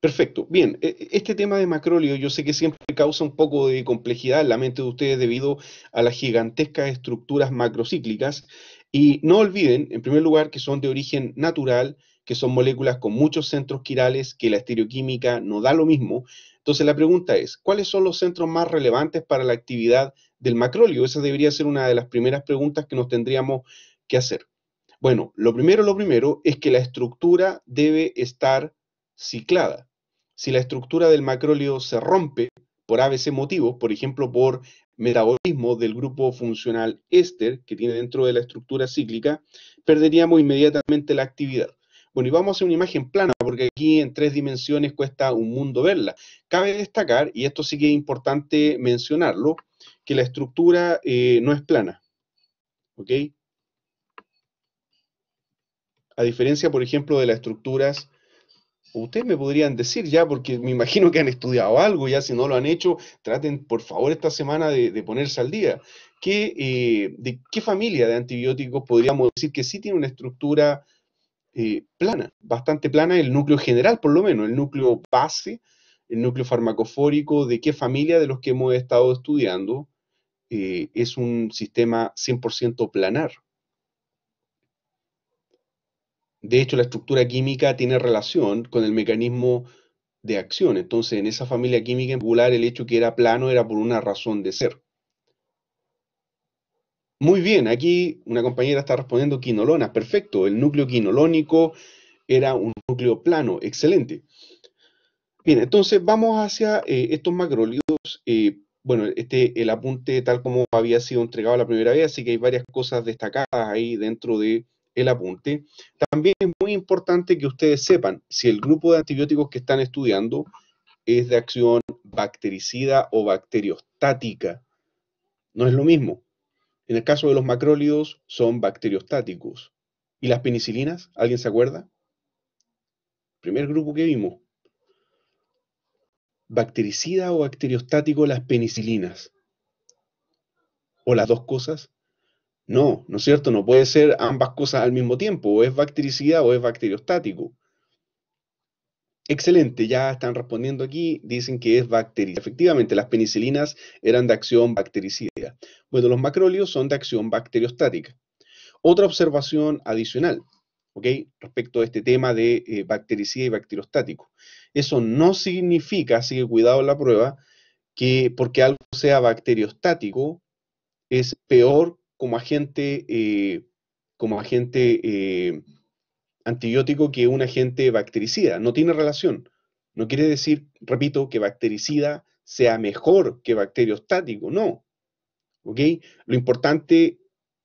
Perfecto. Bien, e, e, este tema de Macrolio yo sé que siempre causa un poco de complejidad en la mente de ustedes debido a las gigantescas estructuras macrocíclicas y no olviden, en primer lugar, que son de origen natural, que son moléculas con muchos centros quirales, que la estereoquímica no da lo mismo. Entonces la pregunta es, ¿cuáles son los centros más relevantes para la actividad del macrolio? Esa debería ser una de las primeras preguntas que nos tendríamos que hacer. Bueno, lo primero, lo primero es que la estructura debe estar ciclada si la estructura del macróleo se rompe por ABC motivos, por ejemplo, por metabolismo del grupo funcional éster que tiene dentro de la estructura cíclica, perderíamos inmediatamente la actividad. Bueno, y vamos a una imagen plana, porque aquí en tres dimensiones cuesta un mundo verla. Cabe destacar, y esto sí que es importante mencionarlo, que la estructura eh, no es plana. ¿Ok? A diferencia, por ejemplo, de las estructuras Ustedes me podrían decir ya, porque me imagino que han estudiado algo, ya si no lo han hecho, traten por favor esta semana de, ponerse al día. Eh, ¿De qué familia de antibióticos podríamos decir que sí tiene una estructura eh, plana, bastante plana, el núcleo general por lo menos, el núcleo base, el núcleo farmacofórico, de qué familia de los que hemos estado estudiando eh, es un sistema 100% planar? De hecho, la estructura química tiene relación con el mecanismo de acción. Entonces, en esa familia química en particular, el hecho que era plano era por una razón de ser. Muy bien, aquí una compañera está respondiendo quinolonas. Perfecto, el núcleo quinolónico era un núcleo plano. Excelente. Bien, entonces vamos hacia eh, estos macrólidos. Eh, bueno, este el apunte tal como había sido entregado la primera vez, así que hay varias cosas destacadas ahí dentro de el apunte. También es muy importante que ustedes sepan si el grupo de antibióticos que están estudiando es de acción bactericida o bacteriostática. No es lo mismo. En el caso de los macrólidos son bacteriostáticos. ¿Y las penicilinas? ¿Alguien se acuerda? Primer grupo que vimos. Bactericida o bacteriostático las penicilinas. O las dos cosas. No, ¿no es cierto? No puede ser ambas cosas al mismo tiempo, o es bactericida o es bacteriostático. Excelente, ya están respondiendo aquí, dicen que es bactericida. Efectivamente, las penicilinas eran de acción bactericida. Bueno, los macróleos son de acción bacteriostática. Otra observación adicional, ¿ok? Respecto a este tema de eh, bactericida y bacteriostático. Eso no significa, así que cuidado en la prueba, que porque algo sea bacteriostático es peor como agente, eh, como agente eh, antibiótico que un agente bactericida. No tiene relación. No quiere decir, repito, que bactericida sea mejor que bacteriostático, no. ¿Ok? Lo importante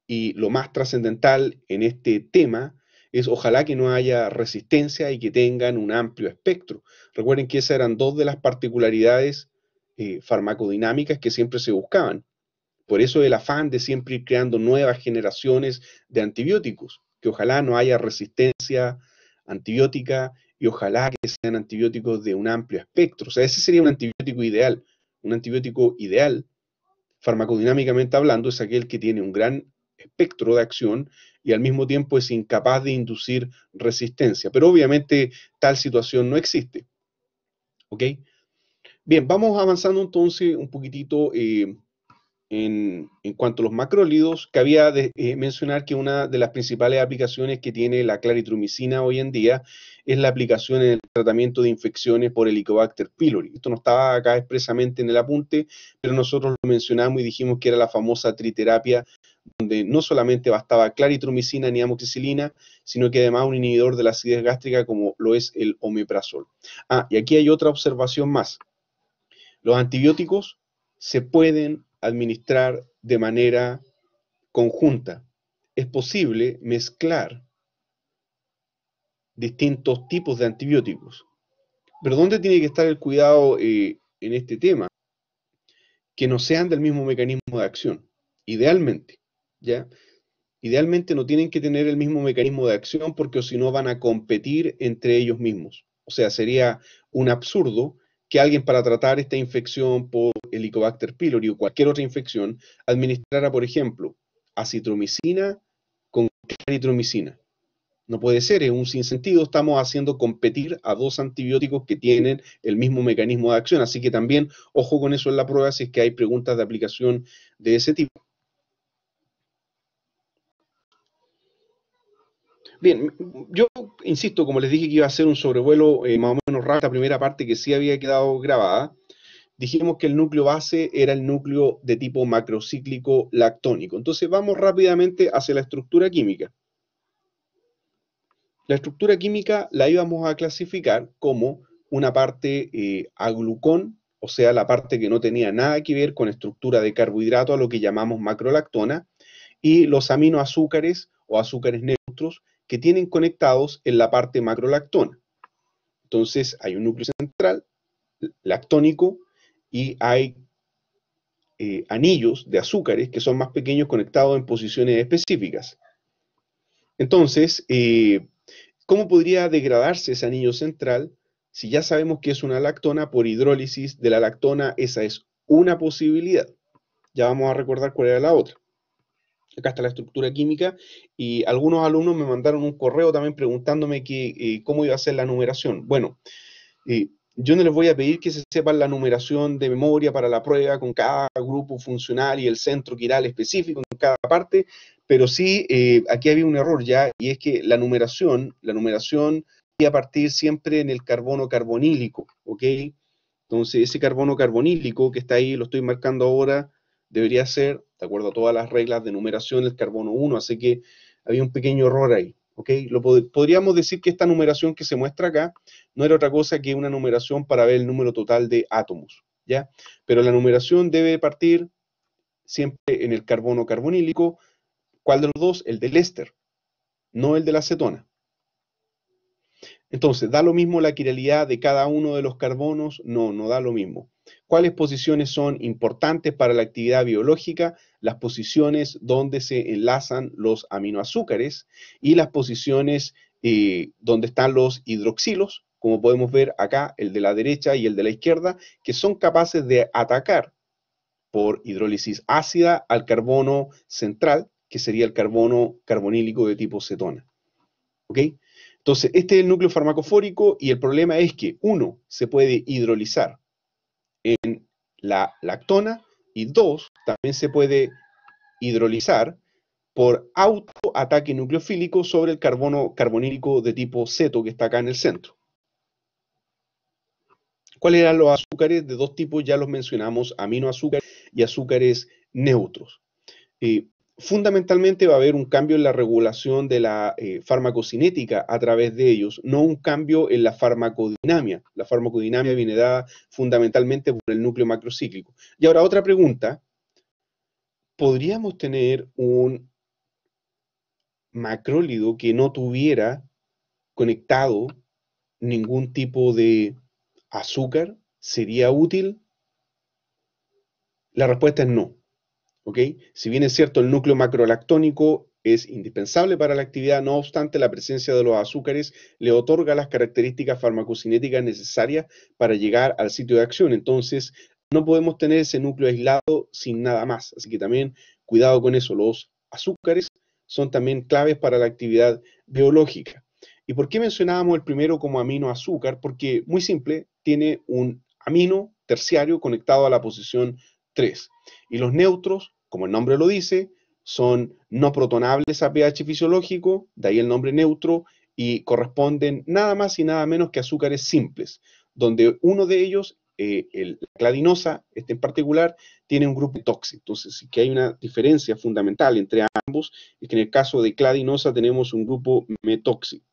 y lo más trascendental en este tema es ojalá que no haya resistencia y que tengan un amplio espectro. Recuerden que esas eran dos de las particularidades eh, farmacodinámicas que siempre se buscaban. Por eso el afán de siempre ir creando nuevas generaciones de antibióticos, que ojalá no haya resistencia antibiótica y ojalá que sean antibióticos de un amplio espectro. O sea, ese sería un antibiótico ideal. Un antibiótico ideal, farmacodinámicamente hablando, es aquel que tiene un gran espectro de acción y al mismo tiempo es incapaz de inducir resistencia. Pero obviamente tal situación no existe. ¿Ok? Bien, vamos avanzando entonces un poquitito eh, en, cuanto a los macrólidos, cabía eh, mencionar que una de las principales aplicaciones que tiene la claritromicina hoy en día es la aplicación en el tratamiento de infecciones por Helicobacter pylori. Esto no estaba acá expresamente en el apunte, pero nosotros lo mencionamos y dijimos que era la famosa triterapia donde no solamente bastaba claritromicina ni amoxicilina, sino que además un inhibidor de la acidez gástrica como lo es el omeprazol. Ah, y aquí hay otra observación más. Los antibióticos se pueden administrar de manera conjunta. Es posible mezclar distintos tipos de antibióticos. Pero ¿dónde tiene que estar el cuidado eh, en este tema? Que no sean del mismo mecanismo de acción, idealmente, ¿ya? Idealmente no tienen que tener el mismo mecanismo de acción porque si no van a competir entre ellos mismos. O sea, sería un absurdo que alguien para tratar esta infección por Helicobacter pylori o cualquier otra infección administrara, por ejemplo, acitromicina con claritromicina. No puede ser, es un sinsentido. Estamos haciendo competir a dos antibióticos que tienen el mismo mecanismo de acción. Así que también, ojo con eso en la prueba si es que hay preguntas de aplicación de ese tipo. Bien, yo insisto, como les dije que iba a hacer un sobrevuelo eh, más o menos rápido, la primera parte que sí había quedado grabada, dijimos que el núcleo base era el núcleo de tipo macrocíclico lactónico. Entonces vamos rápidamente hacia la estructura química. La estructura química la íbamos a clasificar como una parte eh, aglucón, o sea, la parte que no tenía nada que ver con estructura de carbohidrato, a lo que llamamos macrolactona, y los aminoazúcares o azúcares neutros, que tienen conectados en la parte macrolactona. Entonces hay un núcleo central lactónico y hay eh, anillos de azúcares que son más pequeños conectados en posiciones específicas. Entonces, eh, ¿cómo podría degradarse ese anillo central si ya sabemos que es una lactona por hidrólisis de la lactona? Esa es una posibilidad. Ya vamos a recordar cuál era la otra. Acá está la estructura química y algunos alumnos me mandaron un correo también preguntándome eh, cómo iba a ser la numeración. Bueno, eh, yo no les voy a pedir que se sepan la numeración de memoria para la prueba con cada grupo funcional y el centro quiral específico en cada parte, pero sí eh, aquí había un error ya y es que la numeración, la numeración iba a partir siempre en el carbono carbonílico, ¿ok? Entonces ese carbono carbonílico que está ahí, lo estoy marcando ahora, debería ser, de acuerdo a todas las reglas de numeración, el carbono 1, así que había un pequeño error ahí. ¿ok? Lo podríamos decir que esta numeración que se muestra acá no era otra cosa que una numeración para ver el número total de átomos, ¿ya? Pero la numeración debe partir siempre en el carbono carbonílico. ¿Cuál de los dos? El del éster, no el de la acetona. Entonces, ¿da lo mismo la quiralidad de cada uno de los carbonos? No, no da lo mismo cuáles posiciones son importantes para la actividad biológica, las posiciones donde se enlazan los aminoazúcares y las posiciones eh, donde están los hidroxilos, como podemos ver acá, el de la derecha y el de la izquierda, que son capaces de atacar por hidrólisis ácida al carbono central, que sería el carbono carbonílico de tipo cetona. Entonces, este es el núcleo farmacofórico y el problema es que, uno, se puede hidrolizar, la lactona y dos, también se puede hidrolizar por autoataque nucleofílico sobre el carbono carbonílico de tipo ceto que está acá en el centro. ¿Cuáles eran los azúcares? De dos tipos ya los mencionamos, aminoazúcares y azúcares neutros. Eh, fundamentalmente va a haber un cambio en la regulación de la eh, farmacocinética a través de ellos, no un cambio en la farmacodinamia. La farmacodinamia viene dada fundamentalmente por el núcleo macrocíclico. Y ahora otra pregunta, ¿podríamos tener un macrólido que no tuviera conectado ningún tipo de azúcar? ¿Sería útil? La respuesta es no. Si bien es cierto, el núcleo macrolactónico es indispensable para la actividad, no obstante, la presencia de los azúcares le otorga las características farmacocinéticas necesarias para llegar al sitio de acción. Entonces, no podemos tener ese núcleo aislado sin nada más. Así que también cuidado con eso. Los azúcares son también claves para la actividad biológica. ¿Y por qué mencionábamos el primero como aminoazúcar? Porque, muy simple, tiene un amino terciario conectado a la posición 3. Y los neutros, como el nombre lo dice, son no protonables a pH fisiológico, de ahí el nombre neutro, y corresponden nada más y nada menos que azúcares simples, donde uno de ellos, eh, la cladinosa, este en particular, tiene un grupo tóxico. Entonces, sí que hay una diferencia fundamental entre ambos, es que en el caso de cladinosa tenemos un grupo metóxico.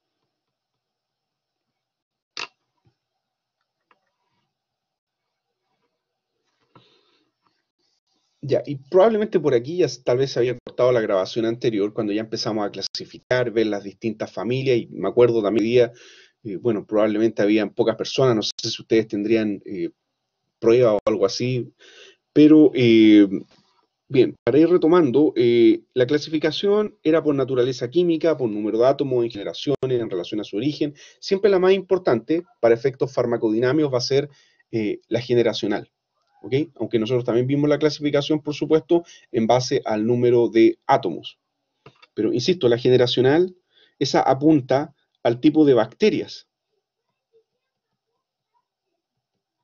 y probablemente por aquí ya tal vez se había cortado la grabación anterior cuando ya empezamos a clasificar, ver las distintas familias y me acuerdo también día, eh, bueno, probablemente habían pocas personas, no sé si ustedes tendrían eh, prueba o algo así, pero eh, bien, para ir retomando, eh, la clasificación era por naturaleza química, por número de átomos en generaciones, en relación a su origen, siempre la más importante para efectos farmacodinámicos va a ser la generacional. Aunque nosotros también vimos la clasificación, por supuesto, en base al número de átomos. Pero insisto, la generacional, esa apunta al tipo de bacterias.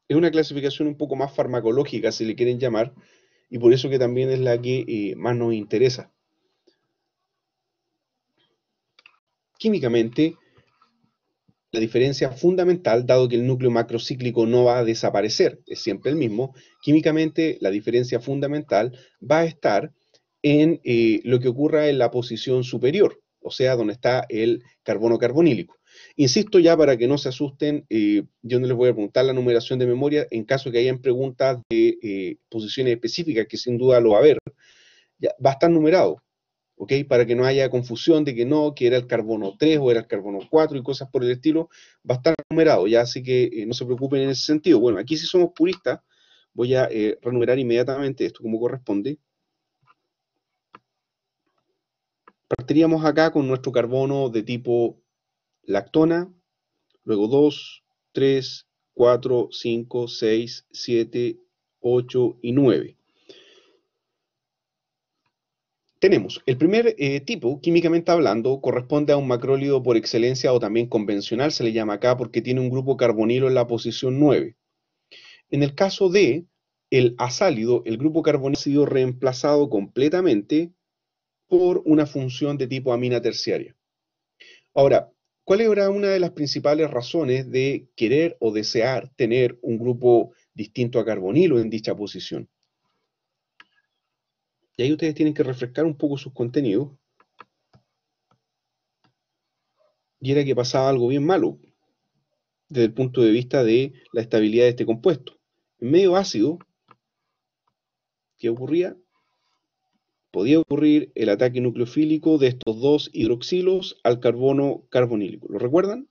Es una clasificación un poco más farmacológica, si le quieren llamar, y por eso que también es la que eh, más nos interesa. Químicamente, la diferencia fundamental, dado que el núcleo macrocíclico no va a desaparecer, es siempre el mismo, químicamente la diferencia fundamental va a estar en eh, lo que ocurra en la posición superior, o sea, donde está el carbono carbonílico. Insisto ya para que no se asusten, eh, yo no les voy a preguntar la numeración de memoria en caso que hayan preguntas de eh, posiciones específicas, que sin duda lo va a haber. Ya, va a estar numerado, ¿ok? Para que no haya confusión de que no, que era el carbono 3 o era el carbono 4 y cosas por el estilo, va a estar numerado, ya así que eh, no se preocupen en ese sentido. Bueno, aquí si somos puristas, voy a eh, renumerar inmediatamente esto como corresponde. Partiríamos acá con nuestro carbono de tipo lactona, luego 2, 3, 4, 5, 6, 7, 8 y 9. Tenemos el primer eh, tipo, químicamente hablando, corresponde a un macrólido por excelencia o también convencional, se le llama acá porque tiene un grupo carbonilo en la posición 9. En el caso de el asálido, el grupo carbonilo ha sido reemplazado completamente por una función de tipo amina terciaria. Ahora, ¿cuál era una de las principales razones de querer o desear tener un grupo distinto a carbonilo en dicha posición? Y ahí ustedes tienen que refrescar un poco sus contenidos. Y era que pasaba algo bien malo desde el punto de vista de la estabilidad de este compuesto. En medio ácido, ¿qué ocurría? Podía ocurrir el ataque nucleofílico de estos dos hidroxilos al carbono carbonílico. ¿Lo recuerdan?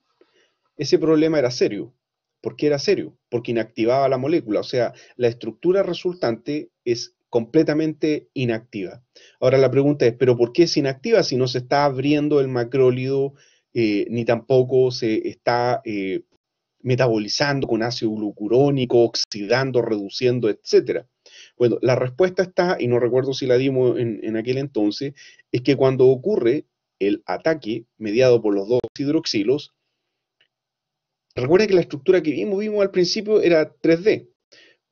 Ese problema era serio. ¿Por qué era serio? Porque inactivaba la molécula. O sea, la estructura resultante es completamente inactiva. Ahora la pregunta es, ¿pero por qué es inactiva si no se está abriendo el macrólido eh, ni tampoco se está eh, metabolizando con ácido glucurónico, oxidando, reduciendo, etcétera? Bueno, la respuesta está, y no recuerdo si la dimos en, aquel entonces, es que cuando ocurre el ataque mediado por los dos hidroxilos, recuerden que la estructura que vimos, vimos al principio era 3D,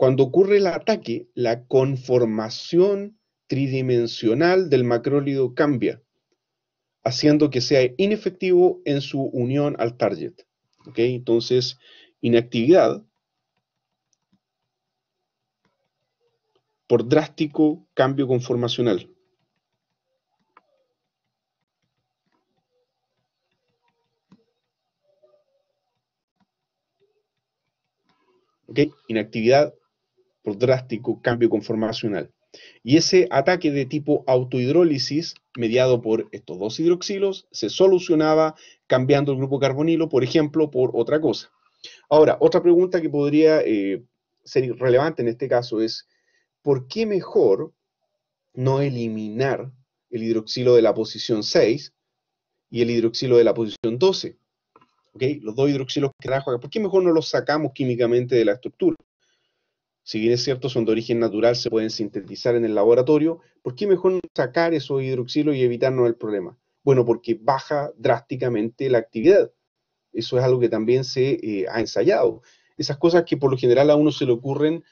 cuando ocurre el ataque, la conformación tridimensional del macrólido cambia, haciendo que sea inefectivo en su unión al target. Entonces, inactividad por drástico cambio conformacional. Inactividad por drástico cambio conformacional. Y ese ataque de tipo autohidrólisis, mediado por estos dos hidroxilos, se solucionaba cambiando el grupo carbonilo, por ejemplo, por otra cosa. Ahora, otra pregunta que podría eh, ser relevante en este caso es, ¿por qué mejor no eliminar el hidroxilo de la posición 6 y el hidroxilo de la posición 12? ¿Okay? Los dos hidroxilos que trajo acá, ¿por qué mejor no los sacamos químicamente de la estructura? si bien es cierto, son de origen natural, se pueden sintetizar en el laboratorio, ¿por qué mejor sacar esos hidroxilos y evitarnos el problema? Bueno, porque baja drásticamente la actividad. Eso es algo que también se eh, ha ensayado. Esas cosas que por lo general a uno se le ocurren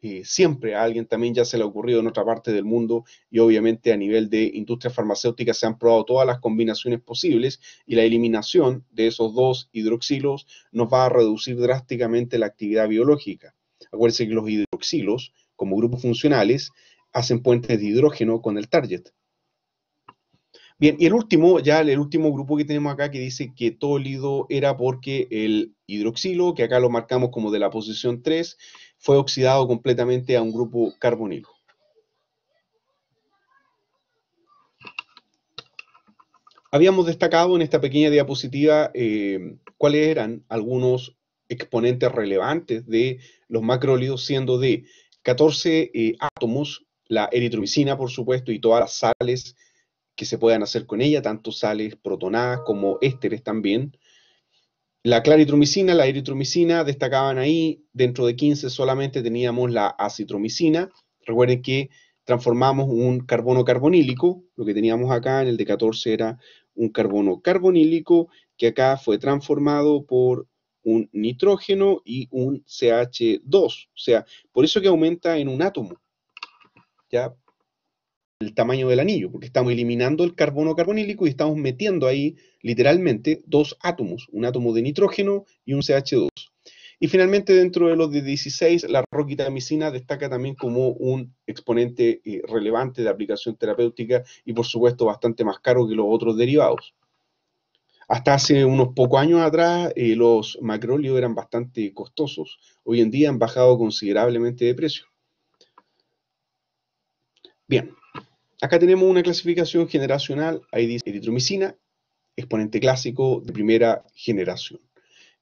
eh, siempre, a alguien también ya se le ha ocurrido en otra parte del mundo y obviamente a nivel de industria farmacéutica se han probado todas las combinaciones posibles y la eliminación de esos dos hidroxilos nos va a reducir drásticamente la actividad biológica. Acuérdense que los hidroxilos, como grupos funcionales, hacen puentes de hidrógeno con el target. Bien, y el último, ya el último grupo que tenemos acá que dice que todo era porque el hidroxilo, que acá lo marcamos como de la posición 3, fue oxidado completamente a un grupo carbonilo. Habíamos destacado en esta pequeña diapositiva eh, cuáles eran algunos exponentes relevantes de los macrólidos, siendo de 14 eh, átomos, la eritromicina, por supuesto, y todas las sales que se puedan hacer con ella, tanto sales protonadas como ésteres también. La claritromicina, la eritromicina destacaban ahí, dentro de 15 solamente teníamos la acitromicina. Recuerden que transformamos un carbono carbonílico, lo que teníamos acá en el de 14 era un carbono carbonílico, que acá fue transformado por un nitrógeno y un CH2. O sea, por eso que aumenta en un átomo. ¿Ya? el tamaño del anillo, porque estamos eliminando el carbono carbonílico y estamos metiendo ahí literalmente dos átomos, un átomo de nitrógeno y un CH2. Y finalmente dentro de los de 16, la roquitamicina destaca también como un exponente eh, relevante de aplicación terapéutica y por supuesto bastante más caro que los otros derivados. Hasta hace unos pocos años atrás, eh, los macróleos eran bastante costosos. Hoy en día han bajado considerablemente de precio. Bien, acá tenemos una clasificación generacional. Ahí dice eritromicina, exponente clásico de primera generación.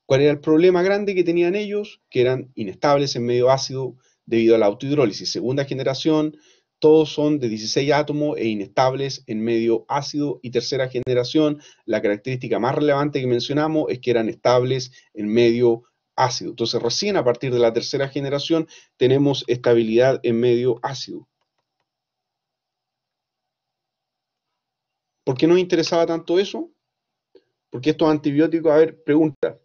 ¿Cuál era el problema grande que tenían ellos? Que eran inestables en medio ácido debido a la autohidrólisis. Segunda generación, todos son de 16 átomos e inestables en medio ácido y tercera generación. La característica más relevante que mencionamos es que eran estables en medio ácido. Entonces, recién a partir de la tercera generación tenemos estabilidad en medio ácido. ¿Por qué nos interesaba tanto eso? Porque estos antibióticos, a ver, pregunta,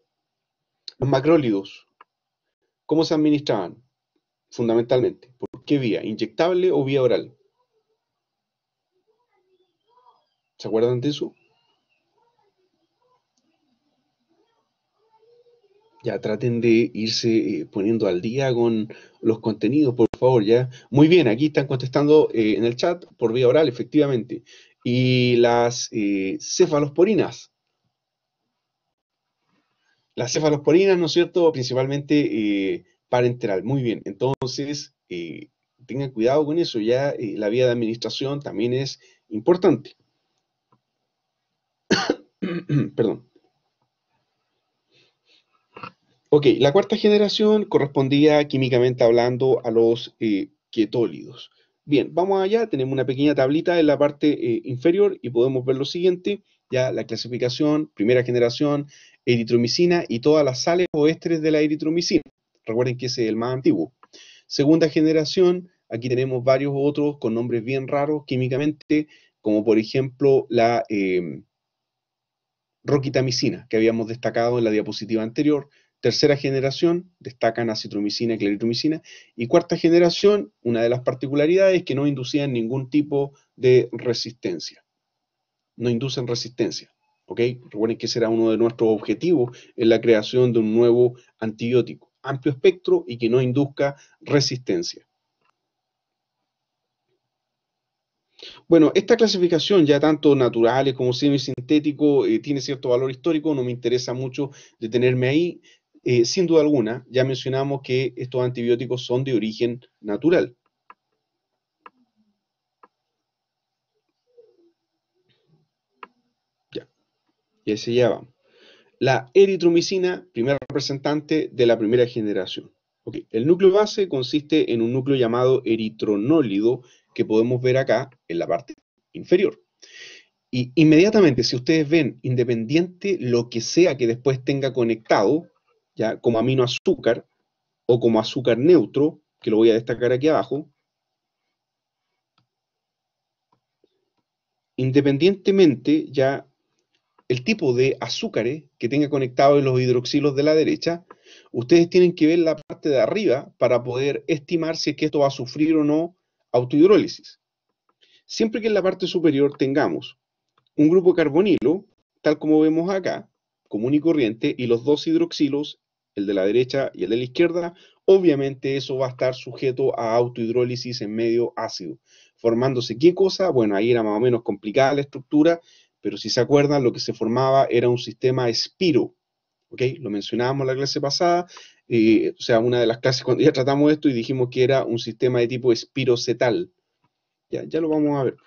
los macrólidos, ¿cómo se administraban? Fundamentalmente, ¿Qué vía? ¿Inyectable o vía oral? ¿Se acuerdan de eso? Ya traten de irse eh, poniendo al día con los contenidos, por favor, ya. Muy bien, aquí están contestando eh, en el chat por vía oral, efectivamente. Y las eh, cefalosporinas. Las cefalosporinas, ¿no es cierto? Principalmente para parenteral. Muy bien, entonces tengan cuidado con eso, ya eh, la vía de administración también es importante. Perdón. Ok, la cuarta generación correspondía químicamente hablando a los eh, Bien, vamos allá, tenemos una pequeña tablita en la parte eh, inferior y podemos ver lo siguiente, ya la clasificación, primera generación, eritromicina y todas las sales o ésteres de la eritromicina. Recuerden que ese es el más antiguo. Segunda generación, Aquí tenemos varios otros con nombres bien raros químicamente, como por ejemplo la em, roquitamicina, que habíamos destacado en la diapositiva anterior. Tercera generación, destacan acitromicina y claritromicina. Y cuarta generación, una de las particularidades es que no inducían ningún tipo de resistencia. No inducen resistencia. ¿ok? Recuerden que será uno de nuestros objetivos en la creación de un nuevo antibiótico, amplio espectro y que no induzca resistencia. Bueno, esta clasificación, ya tanto naturales como semisintético, eh, tiene cierto valor histórico, no me interesa mucho detenerme ahí. Eh, sin duda alguna, ya mencionamos que estos antibióticos son de origen natural. Ya, y se llama La eritromicina, primer representante de la primera generación. El núcleo base consiste en un núcleo llamado eritronólido que podemos ver acá en la parte inferior. Y inmediatamente, si ustedes ven, independiente lo que sea que después tenga conectado, ya como aminoazúcar o como azúcar neutro, que lo voy a destacar aquí abajo, independientemente ya el tipo de azúcares que tenga conectado en los hidroxilos de la derecha, ustedes tienen que ver la parte de arriba para poder estimar si es que esto va a sufrir o no Autohidrólisis. Siempre que en la parte superior tengamos un grupo carbonilo, tal como vemos acá, común y corriente, y los dos hidroxilos, el de la derecha y el de la izquierda, obviamente eso va a estar sujeto a autohidrólisis en medio ácido. Formándose qué cosa? Bueno, ahí era más o menos complicada la estructura, pero si se acuerdan, lo que se formaba era un sistema espiro. ¿ok? Lo mencionábamos en la clase pasada, eh, o sea, una de las clases cuando ya tratamos esto y dijimos que era un sistema de tipo espirocetal. Ya, ya lo vamos a ver.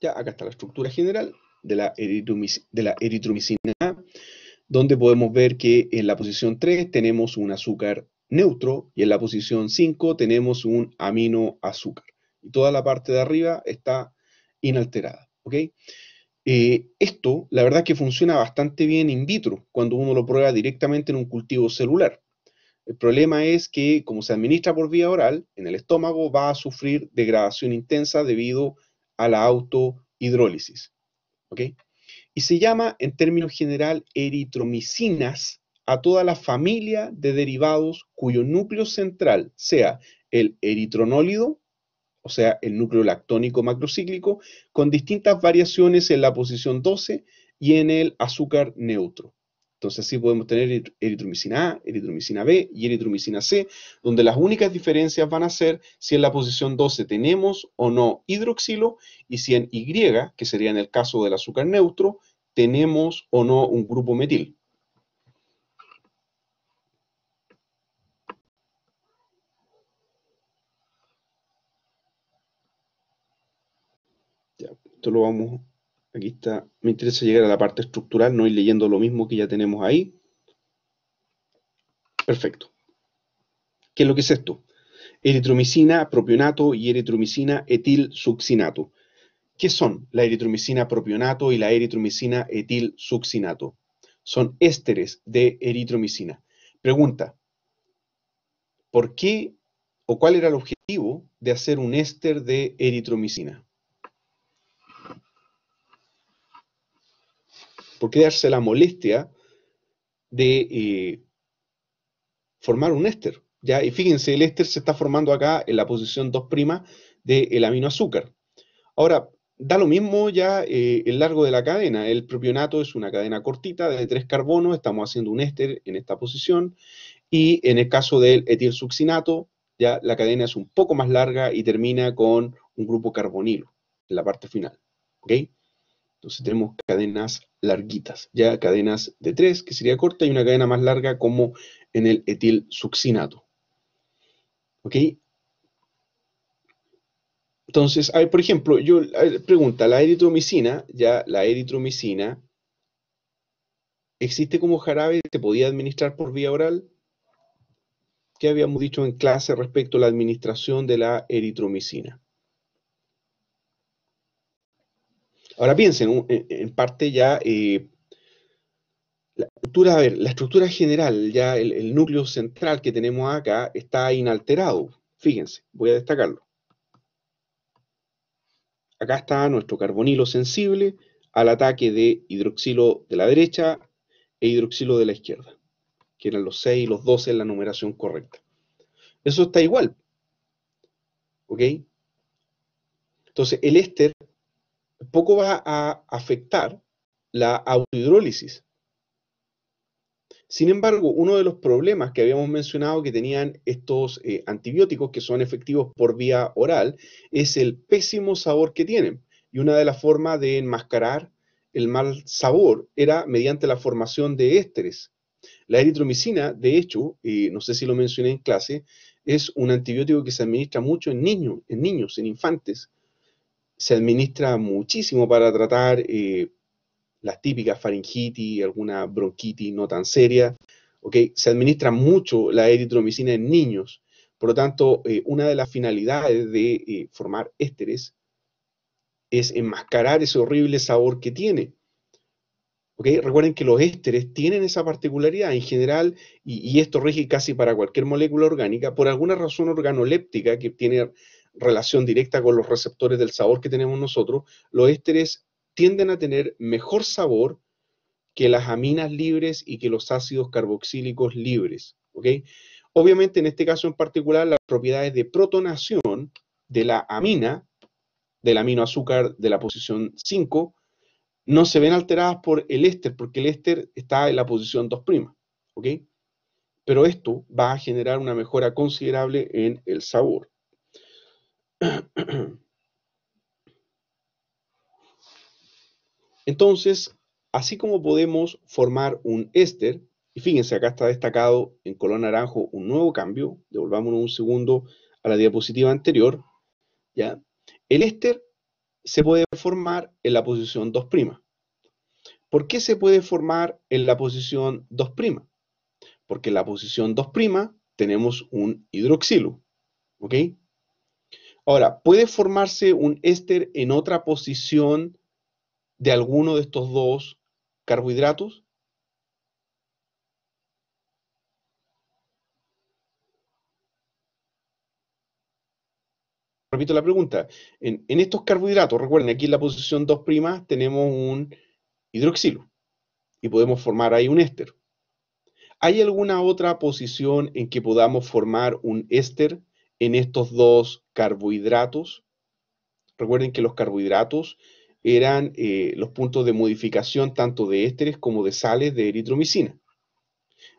Ya, acá está la estructura general de la, de la eritromicina, donde podemos ver que en la posición 3 tenemos un azúcar neutro y en la posición 5 tenemos un amino azúcar. Y toda la parte de arriba está inalterada. Eh, esto, la verdad es que funciona bastante bien in vitro, cuando uno lo prueba directamente en un cultivo celular. El problema es que, como se administra por vía oral, en el estómago va a sufrir degradación intensa debido a la autohidrólisis. Y se llama, en términos general, eritromicinas a toda la familia de derivados cuyo núcleo central sea el eritronólido, o sea, el núcleo lactónico macrocíclico, con distintas variaciones en la posición 12 y en el azúcar neutro. Entonces así podemos tener eritromicina A, eritromicina B y eritromicina C, donde las únicas diferencias van a ser si en la posición 12 tenemos o no hidroxilo y si en Y, que sería en el caso del azúcar neutro, tenemos o no un grupo metil. solo lo vamos, aquí está, me interesa llegar a la parte estructural, no ir leyendo lo mismo que ya tenemos ahí. Perfecto. ¿Qué es lo que es esto? Eritromicina, propionato y eritromicina etil succinato. ¿Qué son la eritromicina propionato y la eritromicina etil succinato? Son ésteres de eritromicina. Pregunta, ¿por qué o cuál era el objetivo de hacer un éster de eritromicina? ¿Por qué darse la molestia de eh, formar un éster? ¿ya? Y fíjense, el éster se está formando acá en la posición 2' del aminoazúcar. Ahora, da lo mismo ya eh, el largo de la cadena. El propionato es una cadena cortita de tres carbonos, estamos haciendo un éster en esta posición. Y en el caso del etilsuccinato, ya la cadena es un poco más larga y termina con un grupo carbonilo en la parte final. ¿okay? Entonces tenemos cadenas larguitas, ya cadenas de tres, que sería corta, y una cadena más larga como en el etil ¿Ok? Entonces, por ejemplo, yo pregunta, la eritromicina, ya la eritromicina, ¿existe como jarabe? que ¿Se podía administrar por vía oral? ¿Qué habíamos dicho en clase respecto a la administración de la eritromicina? Ahora piensen, en parte ya eh, la estructura, general, ya el, núcleo central que tenemos acá está inalterado. Fíjense, voy a destacarlo. Acá está nuestro carbonilo sensible al ataque de hidroxilo de la derecha e hidroxilo de la izquierda, que eran los 6 y los 12 en la numeración correcta. Eso está igual. ¿Ok? Entonces, el éster poco va a afectar la autohidrólisis. Sin embargo, uno de los problemas que habíamos mencionado que tenían estos eh, antibióticos que son efectivos por vía oral es el pésimo sabor que tienen. Y una de las formas de enmascarar el mal sabor era mediante la formación de ésteres. La eritromicina, de hecho, no sé si lo mencioné en clase, es un antibiótico que se administra mucho en niños, en niños, en infantes, se administra muchísimo para tratar eh, las típicas faringitis, alguna bronquitis no tan seria. ¿okay? Se administra mucho la eritromicina en niños. Por lo tanto, eh, una de las finalidades de eh, formar ésteres es enmascarar ese horrible sabor que tiene. ¿Okay? Recuerden que los ésteres tienen esa particularidad en general, y, y, esto rige casi para cualquier molécula orgánica, por alguna razón organoléptica que tiene relación directa con los receptores del sabor que tenemos nosotros, los ésteres tienden a tener mejor sabor que las aminas libres y que los ácidos carboxílicos libres. ¿ok? Obviamente, en este caso en particular, las propiedades de protonación de la amina, del aminoazúcar de la posición 5, no se ven alteradas por el éster, porque el éster está en la posición 2'. ¿ok? Pero esto va a generar una mejora considerable en el sabor. Entonces, así como podemos formar un éster, y fíjense, acá está destacado en color naranjo un nuevo cambio, devolvámonos un segundo a la diapositiva anterior, ¿ya? El éster se puede formar en la posición 2'. ¿Por qué se puede formar en la posición 2'? Porque en la posición 2' tenemos un hidroxilo, ¿ok? Ahora, ¿puede formarse un éster en otra posición de alguno de estos dos carbohidratos? Repito la pregunta. En, estos carbohidratos, recuerden, aquí en la posición 2' tenemos un hidroxilo y podemos formar ahí un éster. ¿Hay alguna otra posición en que podamos formar un éster en estos dos carbohidratos. Recuerden que los carbohidratos eran eh, los puntos de modificación tanto de ésteres como de sales de eritromicina.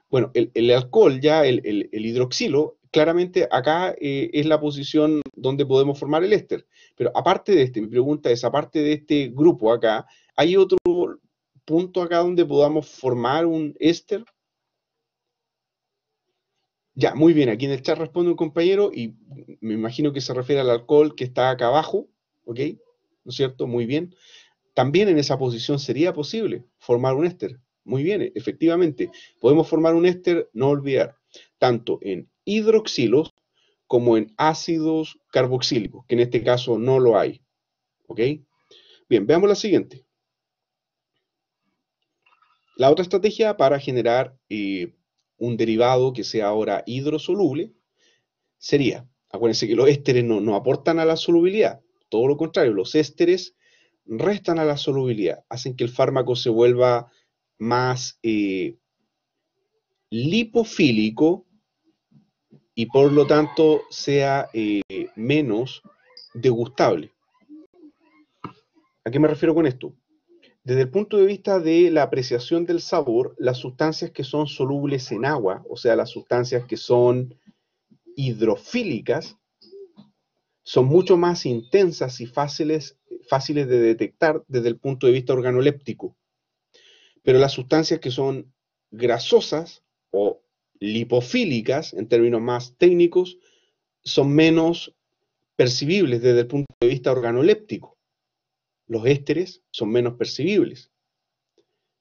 Bueno, el, alcohol ya, el, hidroxilo, claramente acá eh, es la posición donde podemos formar el éster. Pero aparte de este, mi pregunta es, aparte de este grupo acá, ¿hay otro punto acá donde podamos formar un éster? Ya, muy bien, aquí en el chat responde un compañero y me imagino que se refiere al alcohol que está acá abajo, ¿ok? ¿No es cierto? Muy bien. También en esa posición sería posible formar un éster. Muy bien, efectivamente, podemos formar un éster, no olvidar, tanto en hidroxilos como en ácidos carboxílicos, que en este caso no lo hay. ¿Ok? Bien, veamos la siguiente. La otra estrategia para generar eh, un derivado que sea ahora hidrosoluble, sería, acuérdense que los ésteres no, no aportan a la solubilidad, todo lo contrario, los ésteres restan a la solubilidad, hacen que el fármaco se vuelva más eh, lipofílico y por lo tanto sea eh, menos degustable. ¿A qué me refiero con esto? Desde el punto de vista de la apreciación del sabor, las sustancias que son solubles en agua, o sea, las sustancias que son hidrofílicas, son mucho más intensas y fáciles, de detectar desde el punto de vista organoléptico. Pero las sustancias que son grasosas o lipofílicas, en términos más técnicos, son menos percibibles desde el punto de vista organoléptico los ésteres son menos percibibles.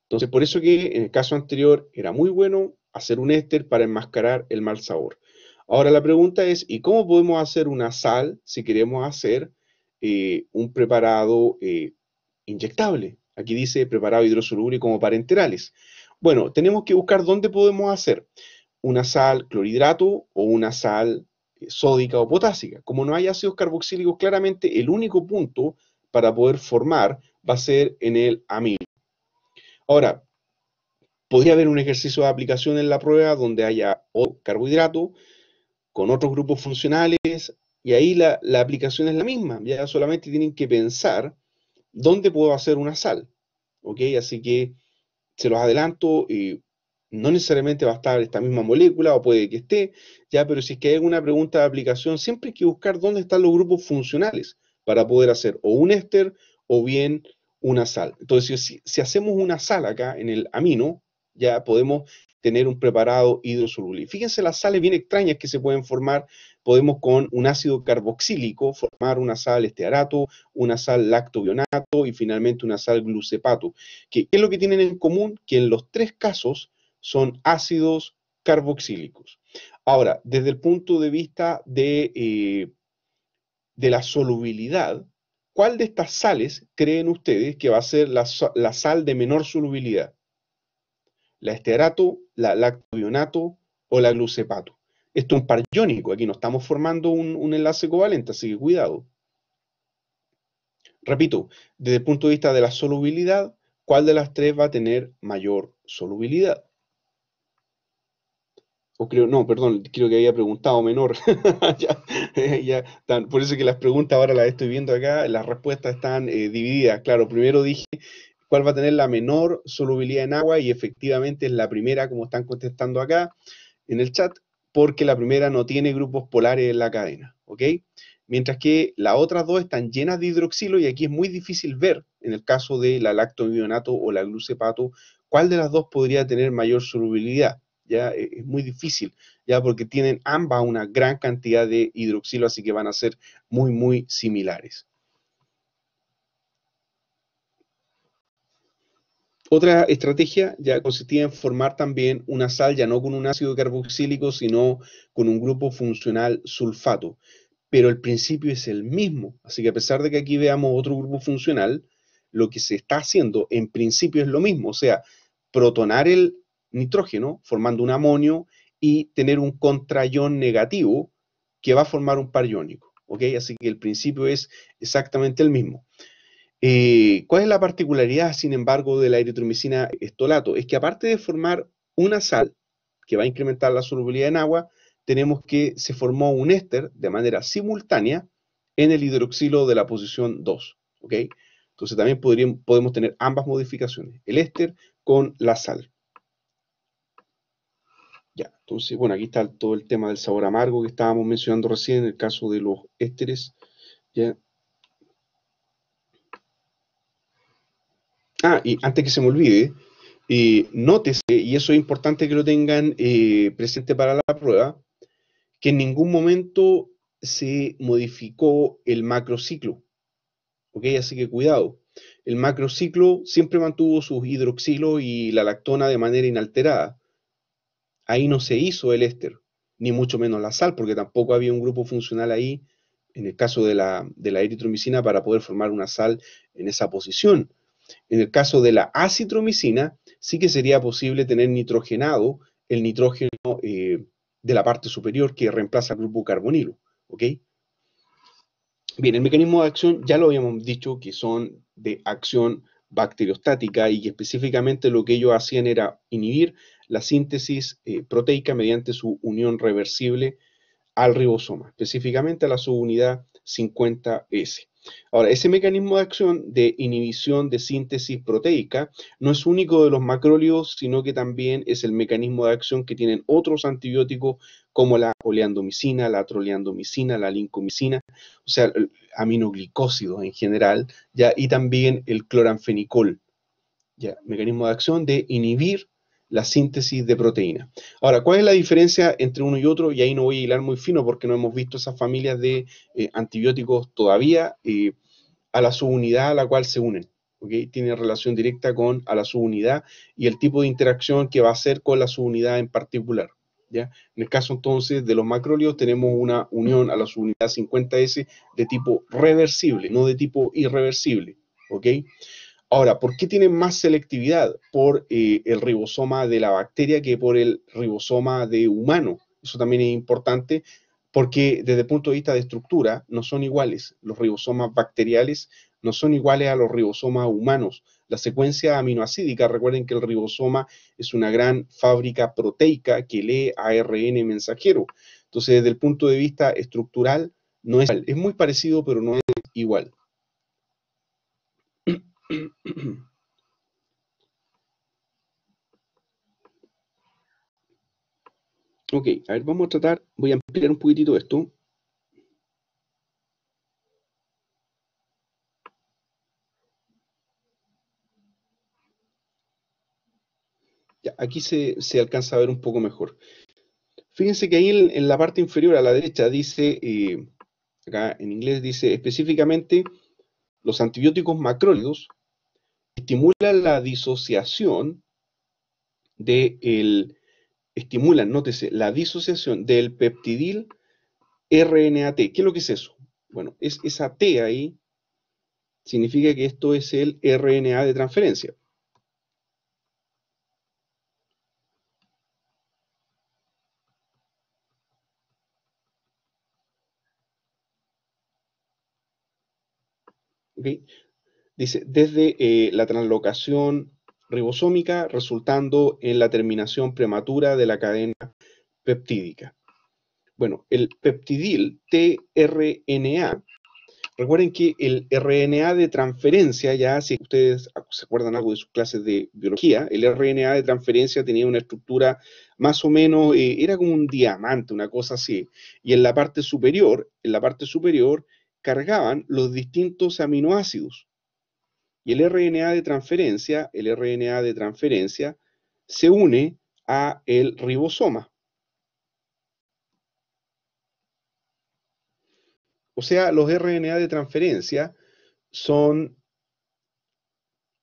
Entonces, por eso que en el caso anterior era muy bueno hacer un éster para enmascarar el mal sabor. Ahora la pregunta es, ¿y cómo podemos hacer una sal si queremos hacer eh, un preparado eh, inyectable? Aquí dice preparado hidrosoluble como parenterales. Bueno, tenemos que buscar dónde podemos hacer una sal clorhidrato o una sal eh, sódica o potásica. Como no hay ácidos carboxílicos, claramente el único punto para poder formar va a ser en el amino. Ahora, podría haber un ejercicio de aplicación en la prueba donde haya otro carbohidrato con otros grupos funcionales y ahí la, aplicación es la misma, ya solamente tienen que pensar dónde puedo hacer una sal. ¿Ok? Así que se los adelanto y no necesariamente va a estar esta misma molécula o puede que esté, ya, pero si es que hay alguna pregunta de aplicación, siempre hay que buscar dónde están los grupos funcionales para poder hacer o un éster o bien una sal. Entonces, si, hacemos una sal acá en el amino, ya podemos tener un preparado hidrosoluble. Fíjense las sales bien extrañas que se pueden formar. Podemos con un ácido carboxílico formar una sal estearato, una sal lactobionato y finalmente una sal glucepato. ¿Qué, es lo que tienen en común? Que en los tres casos son ácidos carboxílicos. Ahora, desde el punto de vista de eh, de la solubilidad, ¿cuál de estas sales creen ustedes que va a ser la, sal de menor solubilidad? ¿La esterato, la lactobionato o la glucepato? Esto es un pariónico, aquí no estamos formando un, un enlace covalente, así que cuidado. Repito, desde el punto de vista de la solubilidad, ¿cuál de las tres va a tener mayor solubilidad? no, perdón, creo que había preguntado menor. Eh, por eso que las preguntas ahora las estoy viendo acá, las respuestas están eh, divididas. Claro, primero dije cuál va a tener la menor solubilidad en agua y efectivamente es la primera, como están contestando acá en el chat, porque la primera no tiene grupos polares en la cadena, ¿ok? Mientras que las otras dos están llenas de hidroxilo y aquí es muy difícil ver, en el caso de la lactobionato o la glucepato, cuál de las dos podría tener mayor solubilidad ya eh, es muy difícil, ya porque tienen ambas una gran cantidad de hidroxilo, así que van a ser muy, muy similares. Otra estrategia ya consistía en formar también una sal ya no con un ácido carboxílico, sino con un grupo funcional sulfato. Pero el principio es el mismo, así que a pesar de que aquí veamos otro grupo funcional, lo que se está haciendo en principio es lo mismo, o sea, protonar el nitrógeno, formando un amonio y tener un contrayón negativo que va a formar un par iónico. Así que el principio es exactamente el mismo. Eh, ¿Cuál es la particularidad, sin embargo, de la eritromicina estolato? Es que aparte de formar una sal que va a incrementar la solubilidad en agua, tenemos que se formó un éster de manera simultánea en el hidroxilo de la posición 2. Entonces también podríamos, podemos tener ambas modificaciones, el éster con la sal. Ya, entonces, bueno, aquí está todo el tema del sabor amargo que estábamos mencionando recién en el caso de los ésteres. Ah, y antes que se me olvide, eh, nótese, y eso es importante que lo tengan eh, presente para la prueba, que en ningún momento se modificó el macrociclo. ¿Ok? Así que cuidado. El macrociclo siempre mantuvo sus hidroxilos y la lactona de manera inalterada Ahí no se hizo el éster, ni mucho menos la sal, porque tampoco había un grupo funcional ahí, en el caso de la, eritromicina, para poder formar una sal en esa posición. En el caso de la acitromicina, sí que sería posible tener nitrogenado el nitrógeno eh, de la parte superior que reemplaza al grupo carbonilo. ¿ok? Bien, el mecanismo de acción ya lo habíamos dicho que son de acción bacteriostática y específicamente lo que ellos hacían era inhibir la síntesis eh, proteica mediante su unión reversible al ribosoma, específicamente a la subunidad 50S. Ahora, ese mecanismo de acción de inhibición de síntesis proteica no es único de los macrólidos, sino que también es el mecanismo de acción que tienen otros antibióticos como la oleandomicina, la troleandomicina, la lincomicina, o sea, aminoglicósidos en general, ¿ya? y también el cloranfenicol. ¿ya? Mecanismo de acción de inhibir la síntesis de proteína. Ahora, ¿cuál es la diferencia entre uno y otro? Y ahí no voy a hilar muy fino porque no hemos visto esas familias de eh, antibióticos todavía eh, a la subunidad a la cual se unen. ¿okay? Tiene relación directa con a la subunidad y el tipo de interacción que va a hacer con la subunidad en particular. ¿ya? En el caso entonces de los macrólidos tenemos una unión a la subunidad 50S de tipo reversible, no de tipo irreversible. ¿okay? Ahora, ¿por qué tienen más selectividad? Por eh, el ribosoma de la bacteria que por el ribosoma de humano. Eso también es importante porque desde el punto de vista de estructura no son iguales. Los ribosomas bacteriales no son iguales a los ribosomas humanos. La secuencia aminoacídica, recuerden que el ribosoma es una gran fábrica proteica que lee ARN mensajero. Entonces, desde el punto de vista estructural, no es igual. Es muy parecido, pero no es igual. ok, a ver, vamos a tratar, voy a ampliar un poquitito esto. Ya, aquí se, alcanza a ver un poco mejor. Fíjense que ahí en, la parte inferior a la derecha dice, eh, acá en inglés dice específicamente los antibióticos macrólidos estimula la disociación del, el estimulan nótese, la disociación del peptidil RNAT. ¿Qué es lo que es eso? Bueno, es esa T ahí significa que esto es el RNA de transferencia. ¿Okay? Dice, desde eh, la translocación ribosómica resultando en la terminación prematura de la cadena peptídica. Bueno, el peptidil tRNA, recuerden que el RNA de transferencia, ya si ustedes se acuerdan algo de sus clases de biología, el RNA de transferencia tenía una estructura más o menos, eh, era como un diamante, una cosa así, y en la parte superior, en la parte superior cargaban los distintos aminoácidos y el RNA de transferencia, el RNA de transferencia se une a el ribosoma. O sea, los RNA de transferencia son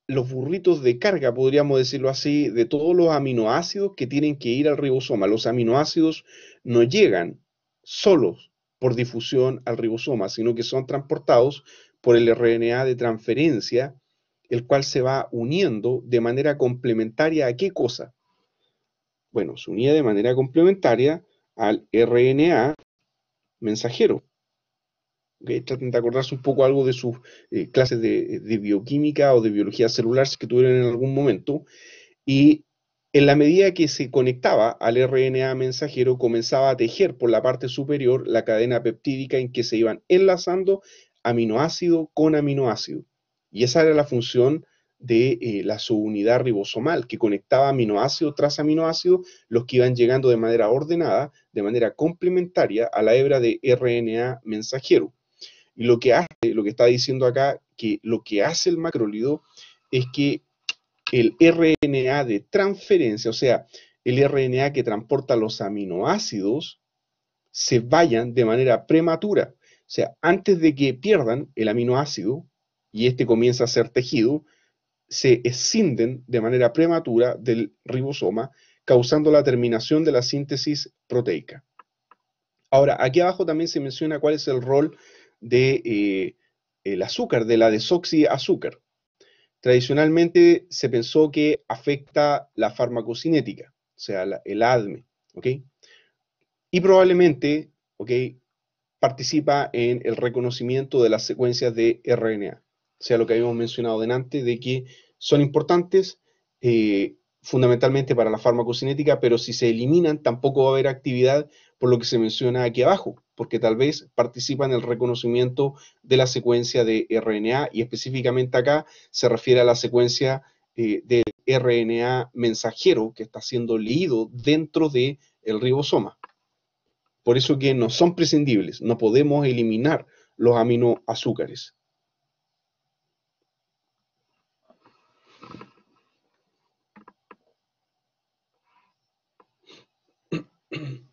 los burritos de carga, podríamos decirlo así, de todos los aminoácidos que tienen que ir al ribosoma. Los aminoácidos no llegan solos por difusión al ribosoma, sino que son transportados por el RNA de transferencia el cual se va uniendo de manera complementaria a qué cosa? Bueno, se unía de manera complementaria al RNA mensajero. que Traten de acordarse un poco algo de sus eh, clases de, de, bioquímica o de biología celular que tuvieron en algún momento. Y en la medida que se conectaba al RNA mensajero, comenzaba a tejer por la parte superior la cadena peptídica en que se iban enlazando aminoácido con aminoácido. Y esa era la función de eh, la subunidad ribosomal que conectaba aminoácido tras aminoácido, los que iban llegando de manera ordenada, de manera complementaria a la hebra de RNA mensajero. Y lo que hace, lo que está diciendo acá, que lo que hace el macrólido es que el RNA de transferencia, o sea, el RNA que transporta los aminoácidos, se vayan de manera prematura. O sea, antes de que pierdan el aminoácido, y este comienza a ser tejido, se escinden de manera prematura del ribosoma, causando la terminación de la síntesis proteica. Ahora, aquí abajo también se menciona cuál es el rol del de, eh, el azúcar, de la desoxiazúcar. Tradicionalmente se pensó que afecta la farmacocinética, o sea, el ADME, ¿ok? Y probablemente, ¿ok? Participa en el reconocimiento de las secuencias de RNA sea lo que habíamos mencionado delante, de que son importantes eh, fundamentalmente para la farmacocinética, pero si se eliminan tampoco va a haber actividad por lo que se menciona aquí abajo, porque tal vez participan en el reconocimiento de la secuencia de RNA y específicamente acá se refiere a la secuencia eh, de RNA mensajero que está siendo leído dentro del el ribosoma. Por eso que no son prescindibles, no podemos eliminar los aminoazúcares.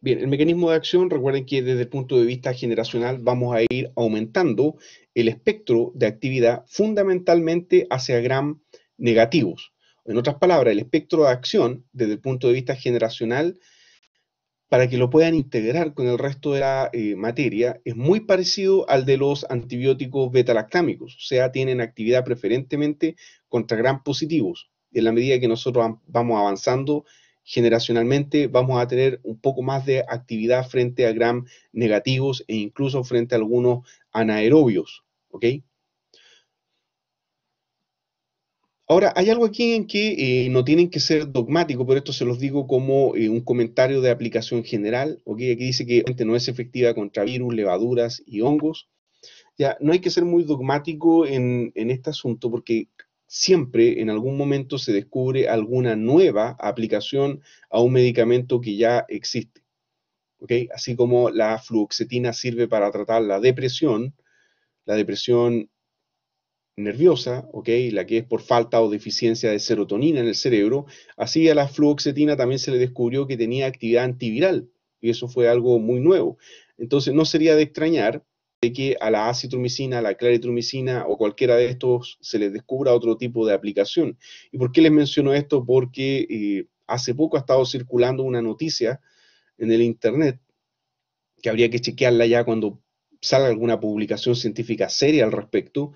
Bien, el mecanismo de acción, recuerden que desde el punto de vista generacional vamos a ir aumentando el espectro de actividad fundamentalmente hacia gram negativos. En otras palabras, el espectro de acción desde el punto de vista generacional, para que lo puedan integrar con el resto de la eh, materia, es muy parecido al de los antibióticos beta-lactámicos. o sea, tienen actividad preferentemente contra gram positivos. En la medida que nosotros vamos avanzando, generacionalmente vamos a tener un poco más de actividad frente a gram negativos e incluso frente a algunos anaerobios. ¿Ok? Ahora, hay algo aquí en que eh, no tienen que ser dogmáticos, pero esto se los digo como eh, un comentario de aplicación general. ¿ok? Aquí dice que no es efectiva contra virus, levaduras y hongos. Ya, no hay que ser muy dogmático en este asunto porque siempre en algún momento se descubre alguna nueva aplicación a un medicamento que ya existe. ¿Okay? Así como la fluoxetina sirve para tratar la depresión, la depresión nerviosa, la que es por falta o deficiencia de serotonina en el cerebro, así a la fluoxetina también se le descubrió que tenía actividad antiviral, y eso fue algo muy nuevo. Entonces no sería de extrañar de que a la acitromicina, a la claritromicina o cualquiera de estos se les descubra otro tipo de aplicación. ¿Y por qué les menciono esto? Porque eh, hace poco ha estado circulando una noticia en el Internet que habría que chequearla ya cuando salga alguna publicación científica seria al respecto,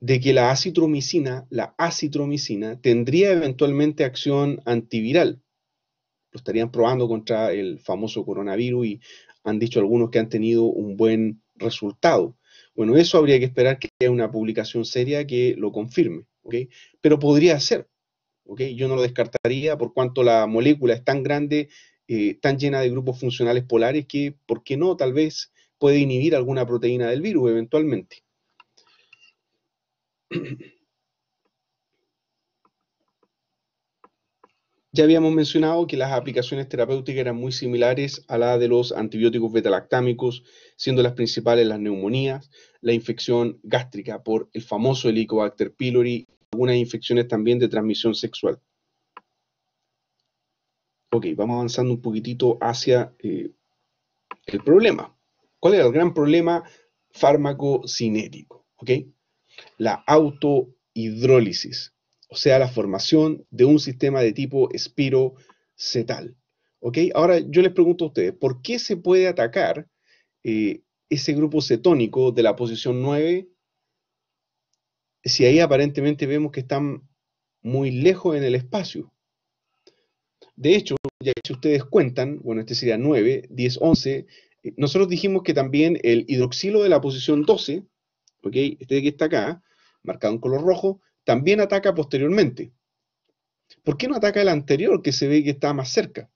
de que la acitromicina, la acitromicina, tendría eventualmente acción antiviral. Lo estarían probando contra el famoso coronavirus y han dicho algunos que han tenido un buen resultado. Bueno, eso habría que esperar que haya una publicación seria que lo confirme, ¿ok? Pero podría ser, ¿ok? Yo no lo descartaría por cuanto la molécula es tan grande, eh, tan llena de grupos funcionales polares que, ¿por qué no? Tal vez puede inhibir alguna proteína del virus eventualmente. Ya habíamos mencionado que las aplicaciones terapéuticas eran muy similares a las de los antibióticos betalactámicos, siendo las principales las neumonías, la infección gástrica por el famoso Helicobacter pylori, algunas infecciones también de transmisión sexual. Ok, vamos avanzando un poquitito hacia eh, el problema. ¿Cuál era el gran problema farmacocinético? La autohidrólisis o sea, la formación de un sistema de tipo espirocetal. ¿Ok? Ahora yo les pregunto a ustedes, ¿por qué se puede atacar eh, ese grupo cetónico de la posición 9 si ahí aparentemente vemos que están muy lejos en el espacio? De hecho, ya si ustedes cuentan, bueno, este sería 9, 10, 11, nosotros dijimos que también el hidroxilo de la posición 12, ¿ok? Este que está acá, marcado en color rojo, también ataca posteriormente. ¿Por qué no ataca el anterior que se ve que está más cerca?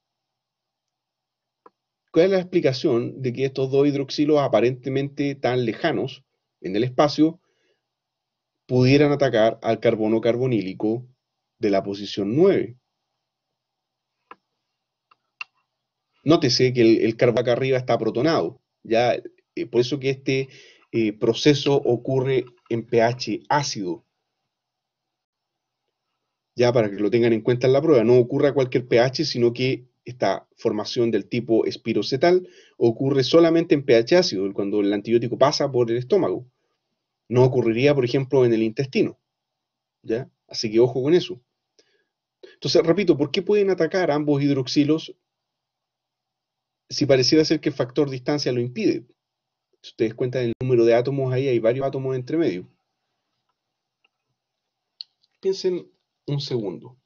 ¿Cuál es la explicación de que estos dos hidroxilos aparentemente tan lejanos en el espacio pudieran atacar al carbono carbonílico de la posición 9? Nótese que el, el carbono acá arriba está protonado, ya, eh, por eso que este eh, proceso ocurre en pH ácido ya para que lo tengan en cuenta en la prueba, no ocurra cualquier pH, sino que esta formación del tipo espirocetal ocurre solamente en pH ácido, cuando el antibiótico pasa por el estómago. No ocurriría, por ejemplo, en el intestino. ¿ya? Así que ojo con eso. Entonces, repito, ¿por qué pueden atacar ambos hidroxilos si pareciera ser que el factor distancia lo impide? Si ustedes cuentan el número de átomos ahí, hay varios átomos entre medio. Piensen um segundo.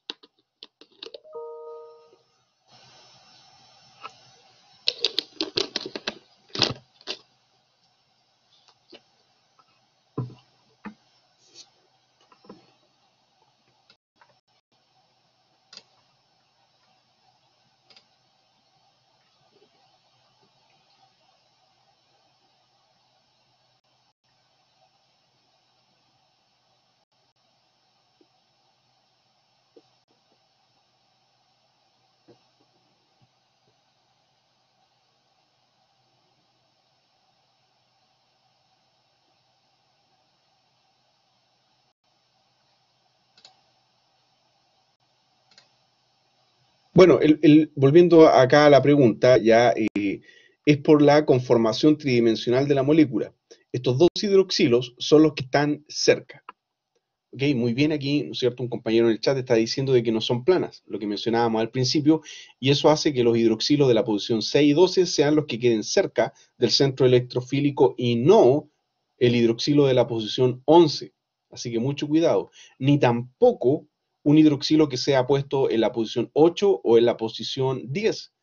Bueno, volviendo acá a la pregunta, ya eh, es por la conformación tridimensional de la molécula. Estos dos hidroxilos son los que están cerca. Muy bien, aquí, ¿no cierto? Un compañero en el chat está diciendo de que no son planas, lo que mencionábamos al principio, y eso hace que los hidroxilos de la posición 6 y 12 sean los que queden cerca del centro electrofílico y no el hidroxilo de la posición 11. Así que mucho cuidado. Ni tampoco un hidroxilo que sea puesto en la posición 8 o en la posición 10.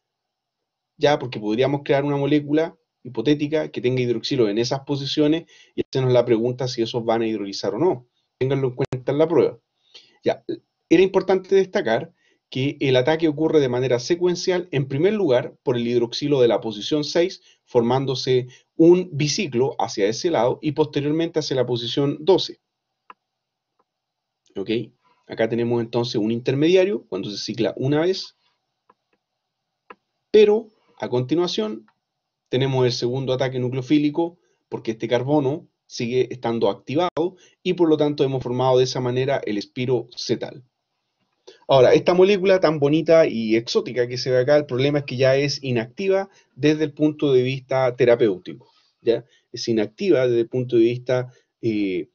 Ya, porque podríamos crear una molécula hipotética que tenga hidroxilo en esas posiciones y hacernos la pregunta si esos van a hidrolizar o no. Ténganlo en cuenta en la prueba. Ya, era importante destacar que el ataque ocurre de manera secuencial, en primer lugar, por el hidroxilo de la posición 6, formándose un biciclo hacia ese lado y posteriormente hacia la posición 12. ¿Ok? Acá tenemos entonces un intermediario cuando se cicla una vez, pero a continuación tenemos el segundo ataque nucleofílico porque este carbono sigue estando activado y por lo tanto hemos formado de esa manera el espiro cetal. Ahora, esta molécula tan bonita y exótica que se ve acá, el problema es que ya es inactiva desde el punto de vista terapéutico. ¿ya? Es inactiva desde el punto de vista eh,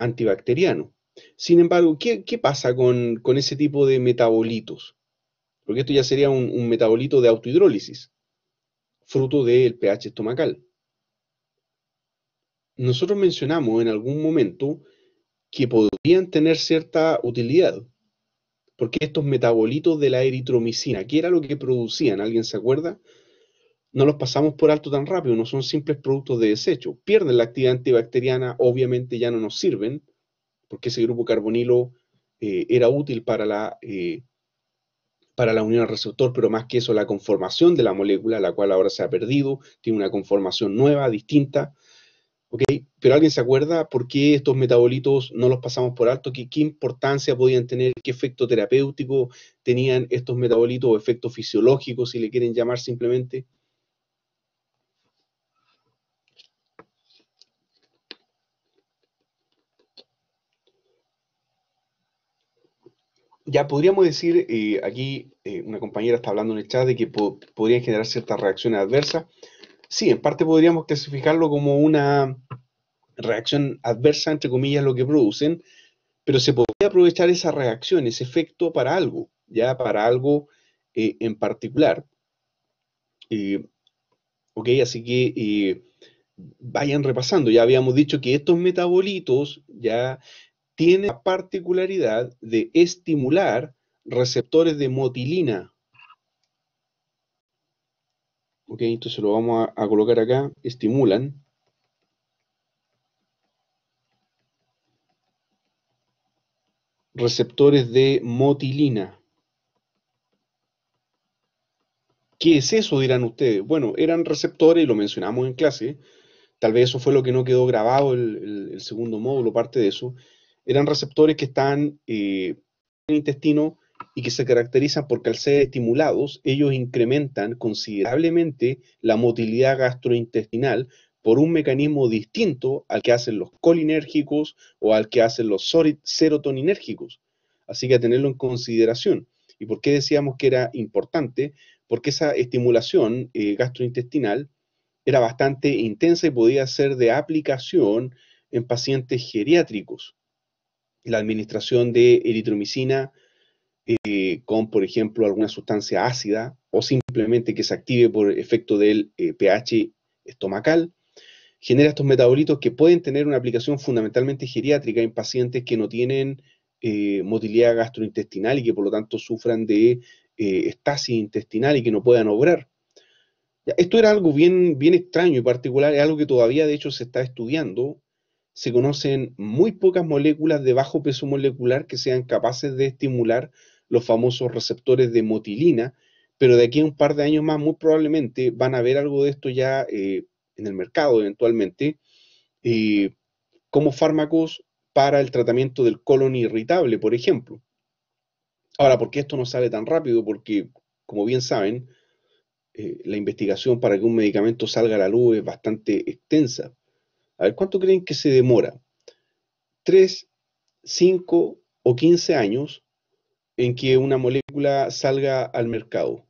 antibacteriano. Sin embargo, ¿qué, pasa con, con, ese tipo de metabolitos? Porque esto ya sería un, un metabolito de autohidrólisis, fruto del pH estomacal. Nosotros mencionamos en algún momento que podrían tener cierta utilidad, porque estos metabolitos de la eritromicina, que era lo que producían, ¿alguien se acuerda? No los pasamos por alto tan rápido, no son simples productos de desecho. Pierden la actividad antibacteriana, obviamente ya no nos sirven, porque ese grupo carbonilo eh, era útil para la, eh, para la unión al receptor, pero más que eso, la conformación de la molécula, la cual ahora se ha perdido, tiene una conformación nueva, distinta. ¿ok? Pero alguien se acuerda por qué estos metabolitos no los pasamos por alto, qué, importancia podían tener, qué efecto terapéutico tenían estos metabolitos o efectos fisiológicos, si le quieren llamar simplemente. ya podríamos decir, eh, aquí eh, una compañera está hablando en el chat de que podrían generar ciertas reacciones adversas. Sí, en parte podríamos clasificarlo como una reacción adversa, entre comillas, lo que producen, pero se podría aprovechar esa reacción, ese efecto para algo, ya para algo eh, en particular. ok, así que vayan repasando. Ya habíamos dicho que estos metabolitos, ya tiene la particularidad de estimular receptores de motilina. Ok, entonces lo vamos a, colocar acá, estimulan. Receptores de motilina. ¿Qué es eso? dirán ustedes. Bueno, eran receptores, y lo mencionamos en clase, tal vez eso fue lo que no quedó grabado el segundo módulo, parte de eso, eran receptores que están eh, en el intestino y que se caracterizan porque al ser estimulados, ellos incrementan considerablemente la motilidad gastrointestinal por un mecanismo distinto al que hacen los colinérgicos o al que hacen los serotoninérgicos. Así que a tenerlo en consideración. ¿Y por qué decíamos que era importante? Porque esa estimulación eh, gastrointestinal era bastante intensa y podía ser de aplicación en pacientes geriátricos la administración de eritromicina eh, con, por ejemplo, alguna sustancia ácida o simplemente que se active por efecto del eh, pH estomacal, genera estos metabolitos que pueden tener una aplicación fundamentalmente geriátrica en pacientes que no tienen eh, motilidad gastrointestinal y que por lo tanto sufran de estasis intestinal y que no puedan obrar. Esto era algo bien, bien extraño y particular, es algo que todavía de hecho se está estudiando se conocen muy pocas moléculas de bajo peso molecular que sean capaces de estimular los famosos receptores de motilina, pero de aquí a un par de años más muy probablemente van a ver algo de esto ya eh, en el mercado eventualmente, como fármacos para el tratamiento del colon irritable, por ejemplo. Ahora, ¿por qué esto no sale tan rápido? Porque, como bien saben, eh, la investigación para que un medicamento salga a la luz es bastante extensa. A ver, ¿cuánto creen que se demora? ¿Tres, cinco o quince años en que una molécula salga al mercado?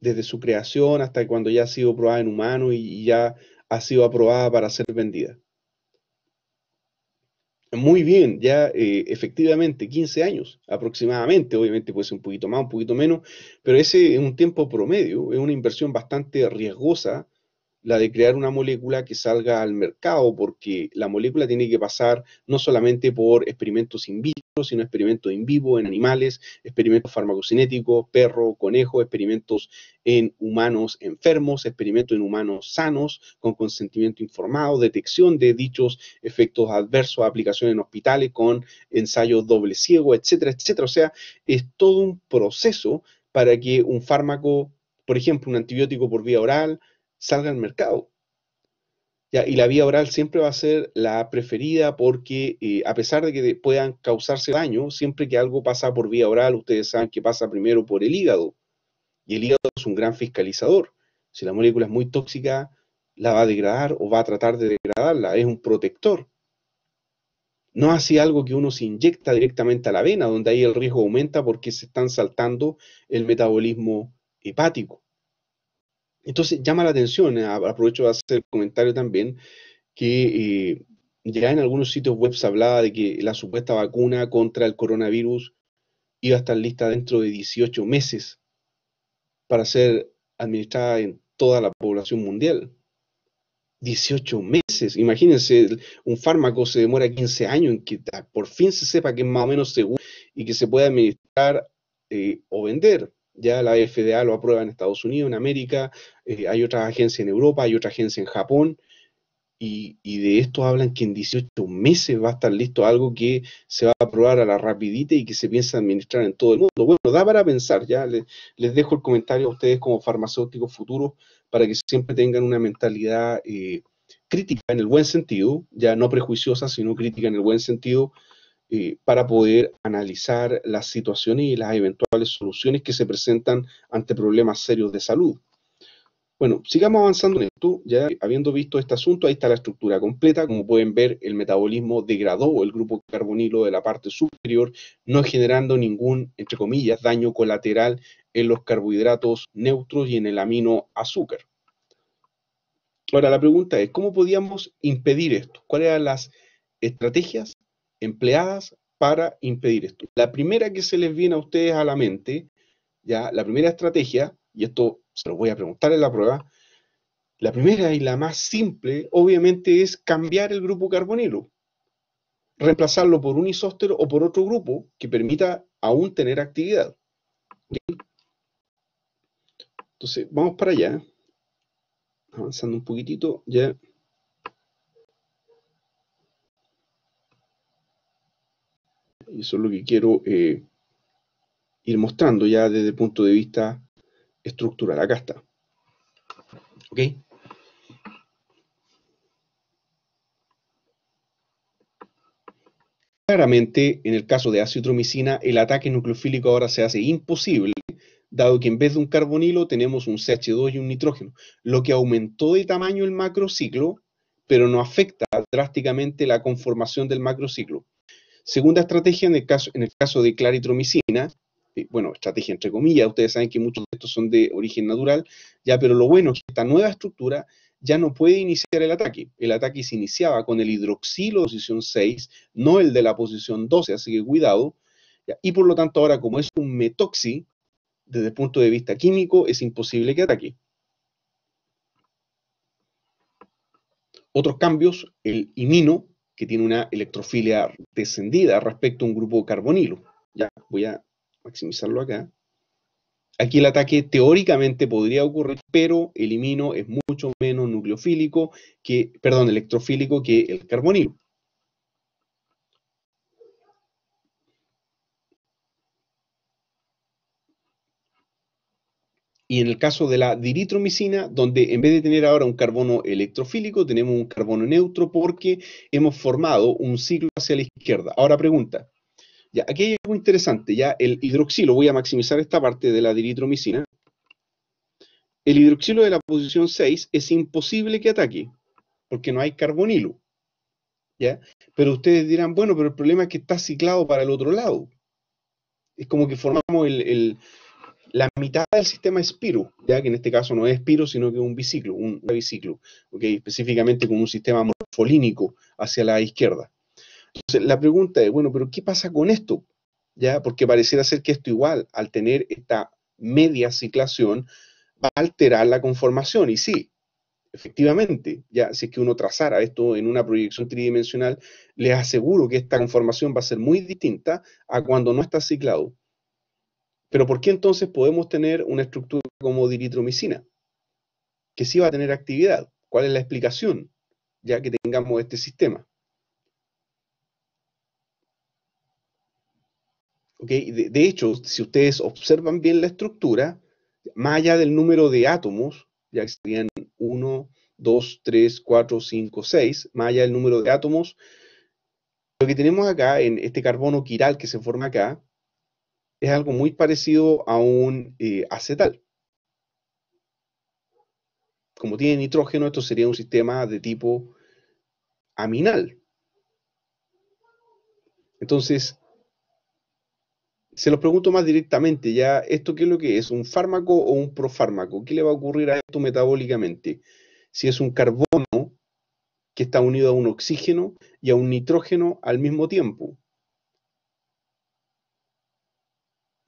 Desde su creación hasta cuando ya ha sido probada en humanos y ya ha sido aprobada para ser vendida. Muy bien, ya eh, efectivamente, 15 años aproximadamente, obviamente puede ser un poquito más, un poquito menos, pero ese es un tiempo promedio, es una inversión bastante riesgosa la de crear una molécula que salga al mercado, porque la molécula tiene que pasar no solamente por experimentos in vitro, sino experimentos in vivo en animales, experimentos farmacocinéticos, perro, conejo, experimentos en humanos enfermos, experimentos en humanos sanos, con consentimiento informado, detección de dichos efectos adversos, aplicación en hospitales con ensayos doble ciego, etcétera, etcétera. O sea, es todo un proceso para que un fármaco, por ejemplo, un antibiótico por vía oral, salga al mercado. Y la vía oral siempre va a ser la preferida porque eh, a pesar de que puedan causarse daño, siempre que algo pasa por vía oral, ustedes saben que pasa primero por el hígado. Y el hígado es un gran fiscalizador. Si la molécula es muy tóxica, la va a degradar o va a tratar de degradarla. Es un protector. No así algo que uno se inyecta directamente a la vena, donde ahí el riesgo aumenta porque se están saltando el metabolismo hepático. Entonces llama la atención, eh, aprovecho de hacer el comentario también, que eh, ya en algunos sitios web se hablaba de que la supuesta vacuna contra el coronavirus iba a estar lista dentro de 18 meses para ser administrada en toda la población mundial. 18 meses, imagínense, un fármaco se demora 15 años en que por fin se sepa que es más o menos seguro y que se puede administrar eh, o vender. Ya la FDA lo aprueba en Estados Unidos, en América, eh, hay otra agencia en Europa, hay otra agencia en Japón, y, de esto hablan que en 18 meses va a estar listo algo que se va a aprobar a la rapidita y que se piensa administrar en todo el mundo. Bueno, da para pensar, ya les, dejo el comentario a ustedes como farmacéuticos futuros para que siempre tengan una mentalidad eh, crítica en el buen sentido, ya no prejuiciosa, sino crítica en el buen sentido, eh, para poder analizar las situaciones y las eventuales soluciones que se presentan ante problemas serios de salud. Bueno, sigamos avanzando en esto. Ya habiendo visto este asunto, ahí está la estructura completa. Como pueden ver, el metabolismo degradó el grupo carbonilo de la parte superior, no generando ningún, entre comillas, daño colateral en los carbohidratos neutros y en el amino azúcar. Ahora, la pregunta es, ¿cómo podíamos impedir esto? ¿Cuáles eran las estrategias empleadas para impedir esto. La primera que se les viene a ustedes a la mente, ya la primera estrategia, y esto se lo voy a preguntar en la prueba, la primera y la más simple, obviamente, es cambiar el grupo carbonilo, reemplazarlo por un isóstero o por otro grupo que permita aún tener actividad. Entonces, vamos para allá, avanzando un poquitito, ya. y eso es lo que quiero eh, ir mostrando ya desde el punto de vista estructural. Acá está. ¿Ok? Claramente, en el caso de acitromicina, el ataque nucleofílico ahora se hace imposible, dado que en vez de un carbonilo tenemos un CH2 y un nitrógeno, lo que aumentó de tamaño el macrociclo, pero no afecta drásticamente la conformación del macrociclo. Segunda estrategia, en el caso, de claritromicina, eh, bueno, estrategia entre comillas, ustedes saben que muchos de estos son de origen natural, ya, pero lo bueno es que esta nueva estructura ya no puede iniciar el ataque. El ataque se iniciaba con el hidroxilo de posición 6, no el de la posición 12, así que cuidado. y por lo tanto ahora, como es un metoxi, desde el punto de vista químico, es imposible que ataque. Otros cambios, el imino, que tiene una electrofilia descendida respecto a un grupo carbonilo. Ya voy a maximizarlo acá. Aquí el ataque teóricamente podría ocurrir, pero el imino es mucho menos nucleofílico que, perdón, electrofílico que el carbonilo. Y en el caso de la diritromicina, donde en vez de tener ahora un carbono electrofílico, tenemos un carbono neutro porque hemos formado un ciclo hacia la izquierda. Ahora pregunta, ya, aquí hay algo interesante, ya el hidroxilo, voy a maximizar esta parte de la diritromicina. El hidroxilo de la posición 6 es imposible que ataque, porque no hay carbonilo. ¿ya? Pero ustedes dirán, bueno, pero el problema es que está ciclado para el otro lado. Es como que formamos el la mitad del sistema piru ya que en este caso no es piru sino que es un biciclo, un, biciclo, específicamente con un sistema morfolínico hacia la izquierda. Entonces, la pregunta es, bueno, pero ¿qué pasa con esto? ¿Ya? Porque pareciera ser que esto igual, al tener esta media ciclación, va a alterar la conformación. Y sí, efectivamente, ya si es que uno trazara esto en una proyección tridimensional, les aseguro que esta conformación va a ser muy distinta a cuando no está ciclado. Pero ¿por qué entonces podemos tener una estructura como diritromicina? Que sí va a tener actividad. ¿Cuál es la explicación? Ya que tengamos este sistema. Okay. De, de, hecho, si ustedes observan bien la estructura, más allá del número de átomos, ya que serían 1, 2, 3, 4, 5, 6, más allá del número de átomos, lo que tenemos acá en este carbono quiral que se forma acá, es algo muy parecido a un eh, acetal. Como tiene nitrógeno, esto sería un sistema de tipo aminal. Entonces, se los pregunto más directamente, ya, ¿esto qué es lo que es? ¿Un fármaco o un profármaco? ¿Qué le va a ocurrir a esto metabólicamente? Si es un carbono que está unido a un oxígeno y a un nitrógeno al mismo tiempo.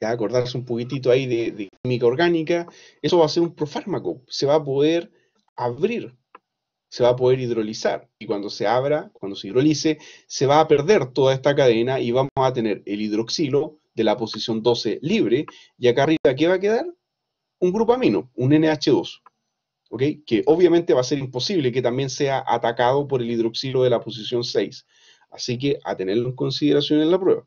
acordarse un poquitito ahí de, química orgánica, eso va a ser un profármaco, se va a poder abrir, se va a poder hidrolizar. Y cuando se abra, cuando se hidrolice, se va a perder toda esta cadena y vamos a tener el hidroxilo de la posición 12 libre. Y acá arriba, ¿qué va a quedar? Un grupo amino, un NH2. ¿Ok? Que obviamente va a ser imposible que también sea atacado por el hidroxilo de la posición 6. Así que a tenerlo en consideración en la prueba.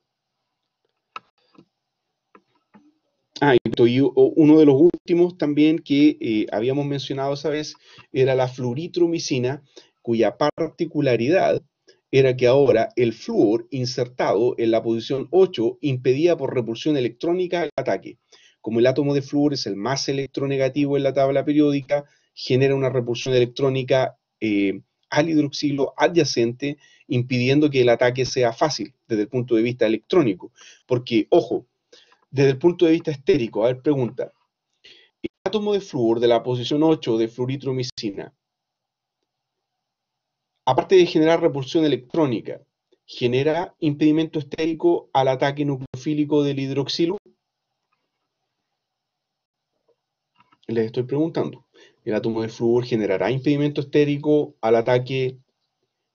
Ah, y uno de los últimos también que eh, habíamos mencionado esa vez era la fluoritromicina, cuya particularidad era que ahora el flúor insertado en la posición 8 impedía por repulsión electrónica el ataque. Como el átomo de flúor es el más electronegativo en la tabla periódica, genera una repulsión electrónica eh, al hidroxilo adyacente, impidiendo que el ataque sea fácil desde el punto de vista electrónico. Porque, ojo, desde el punto de vista estérico. A ver, pregunta. El átomo de flúor de la posición 8 de fluoritromicina, aparte de generar repulsión electrónica, ¿genera impedimento estérico al ataque nucleofílico del hidroxilo? Les estoy preguntando. ¿El átomo de flúor generará impedimento estérico al ataque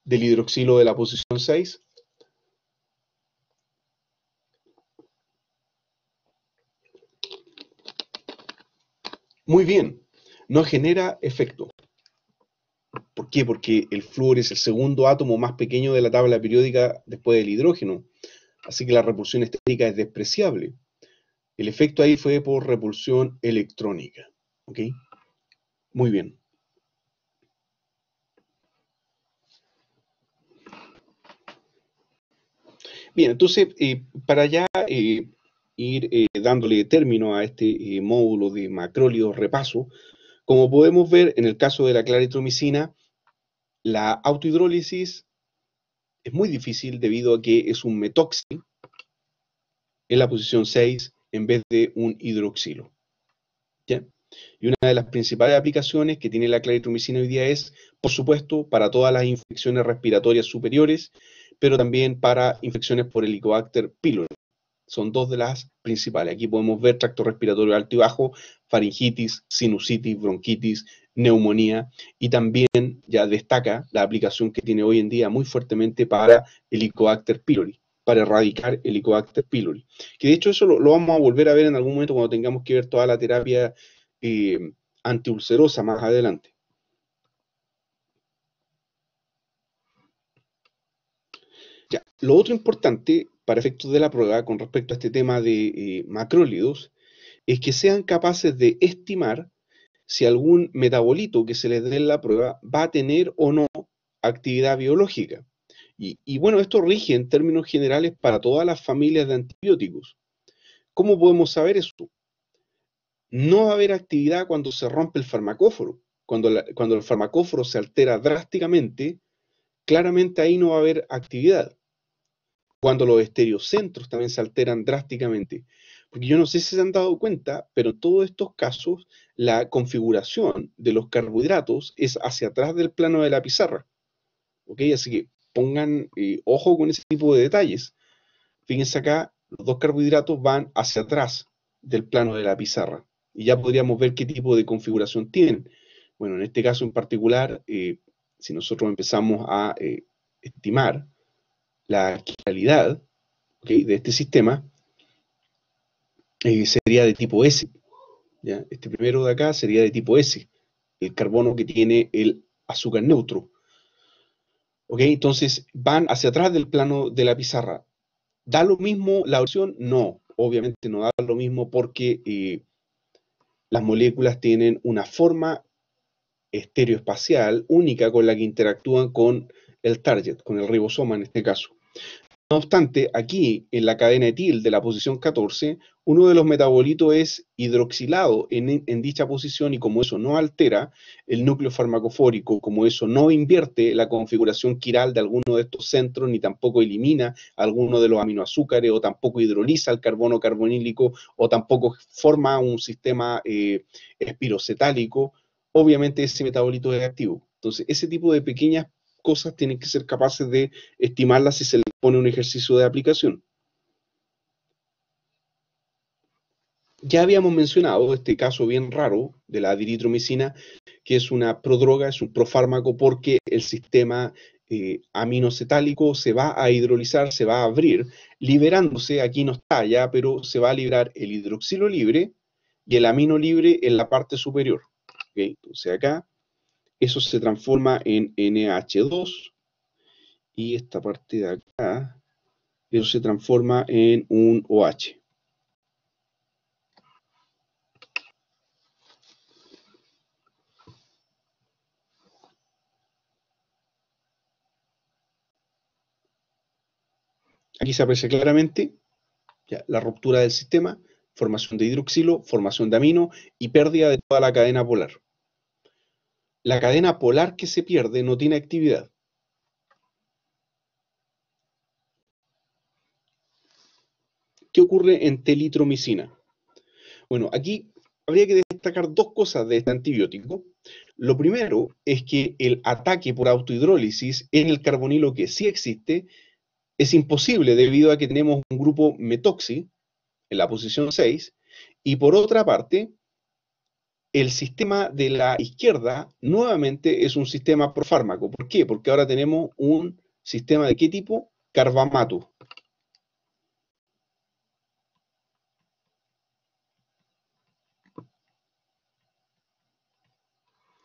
del hidroxilo de la posición 6? Muy bien, no genera efecto. ¿Por qué? Porque el flúor es el segundo átomo más pequeño de la tabla periódica después del hidrógeno, así que la repulsión estética es despreciable. El efecto ahí fue por repulsión electrónica. ¿Ok? Muy bien. Bien, entonces, eh, para allá eh, ir eh, dándole término a este eh, módulo de macróleo repaso, como podemos ver en el caso de la claritromicina, la autohidrólisis es muy difícil debido a que es un metoxi en la posición 6 en vez de un hidroxilo. Y una de las principales aplicaciones que tiene la claritromicina hoy día es, por supuesto, para todas las infecciones respiratorias superiores, pero también para infecciones por Helicobacter pylori. Son dos de las principales. Aquí podemos ver tracto respiratorio alto y bajo, faringitis, sinusitis, bronquitis, neumonía y también ya destaca la aplicación que tiene hoy en día muy fuertemente para el Helicobacter pylori, para erradicar el Helicobacter pylori. Que de hecho eso lo, vamos a volver a ver en algún momento cuando tengamos que ver toda la terapia eh, antiulcerosa más adelante. Ya. Lo otro importante para efectos de la prueba con respecto a este tema de eh, macrólidos es que sean capaces de estimar si algún metabolito que se les dé en la prueba va a tener o no actividad biológica. Y, bueno, esto rige en términos generales para todas las familias de antibióticos. ¿Cómo podemos saber eso? No va a haber actividad cuando se rompe el farmacóforo. Cuando, cuando el farmacóforo se altera drásticamente, claramente ahí no va a haber actividad cuando los estereocentros también se alteran drásticamente. Porque yo no sé si se han dado cuenta, pero en todos estos casos la configuración de los carbohidratos es hacia atrás del plano de la pizarra. ¿Ok? Así que pongan eh, ojo con ese tipo de detalles. Fíjense acá, los dos carbohidratos van hacia atrás del plano de la pizarra. Y ya podríamos ver qué tipo de configuración tienen. Bueno, en este caso en particular, eh, si nosotros empezamos a eh, estimar la actualidad de este sistema eh, sería de tipo S. Este primero de acá sería de tipo S, el carbono que tiene el azúcar neutro. Entonces van hacia atrás del plano de la pizarra. ¿Da lo mismo la opción? No, obviamente no da lo mismo porque eh, las moléculas tienen una forma estereoespacial única con la que interactúan con el target, con el ribosoma en este caso. No obstante, aquí en la cadena etil de la posición 14, uno de los metabolitos es hidroxilado en, dicha posición y como eso no altera el núcleo farmacofórico, como eso no invierte la configuración quiral de alguno de estos centros, ni tampoco elimina alguno de los aminoazúcares, o tampoco hidroliza el carbono carbonílico, o tampoco forma un sistema eh, espirocetálico, obviamente ese metabolito es activo. Entonces, ese tipo de pequeñas cosas tienen que ser capaces de estimarlas si se les pone un ejercicio de aplicación. Ya habíamos mencionado este caso bien raro de la diritromicina, que es una prodroga, es un profármaco porque el sistema eh, aminocetálico se va a hidrolizar, se va a abrir, liberándose, aquí no está ya, pero se va a liberar el hidroxilo libre y el amino libre en la parte superior. Entonces acá eso se transforma en NH2 y esta parte de acá, eso se transforma en un OH. Aquí se aprecia claramente la ruptura del sistema, formación de hidroxilo, formación de amino y pérdida de toda la cadena polar la cadena polar que se pierde no tiene actividad. ¿Qué ocurre en telitromicina? Bueno, aquí habría que destacar dos cosas de este antibiótico. Lo primero es que el ataque por autohidrólisis en el carbonilo que sí existe es imposible debido a que tenemos un grupo metoxi en la posición 6 y por otra parte el sistema de la izquierda nuevamente es un sistema profármaco. ¿Por qué? Porque ahora tenemos un sistema de qué tipo? Carbamato.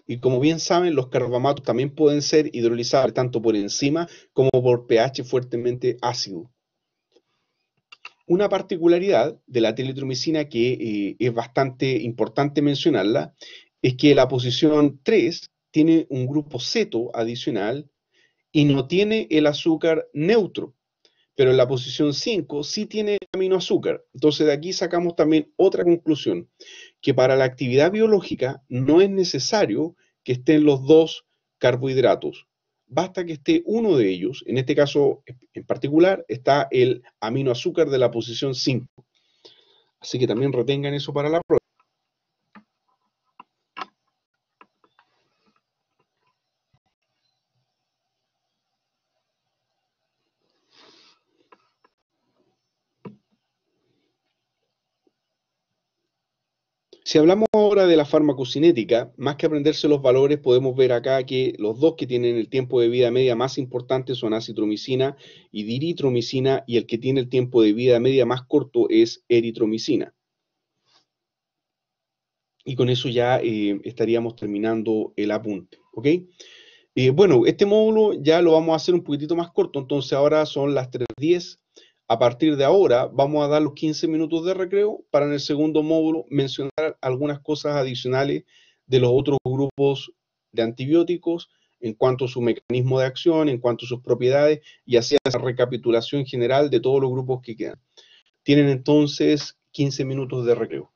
Y como bien saben, los carbamatos también pueden ser hidrolizados tanto por enzima como por pH fuertemente ácido una particularidad de la teletromicina que eh, es bastante importante mencionarla es que la posición 3 tiene un grupo ceto adicional y no tiene el azúcar neutro, pero en la posición 5 sí tiene aminoazúcar. Entonces de aquí sacamos también otra conclusión, que para la actividad biológica no es necesario que estén los dos carbohidratos basta que esté uno de ellos, en este caso en particular está el aminoazúcar de la posición 5. Así que también retengan eso para la prueba. Si hablamos ahora de la farmacocinética, más que aprenderse los valores, podemos ver acá que los dos que tienen el tiempo de vida media más importante son acitromicina y diritromicina, y el que tiene el tiempo de vida media más corto es eritromicina. Y con eso ya eh, estaríamos terminando el apunte, ¿ok? Eh, bueno, este módulo ya lo vamos a hacer un poquitito más corto, entonces ahora son las 3.10 a partir de ahora vamos a dar los 15 minutos de recreo para en el segundo módulo mencionar algunas cosas adicionales de los otros grupos de antibióticos en cuanto a su mecanismo de acción, en cuanto a sus propiedades y hacer esa recapitulación general de todos los grupos que quedan. Tienen entonces 15 minutos de recreo.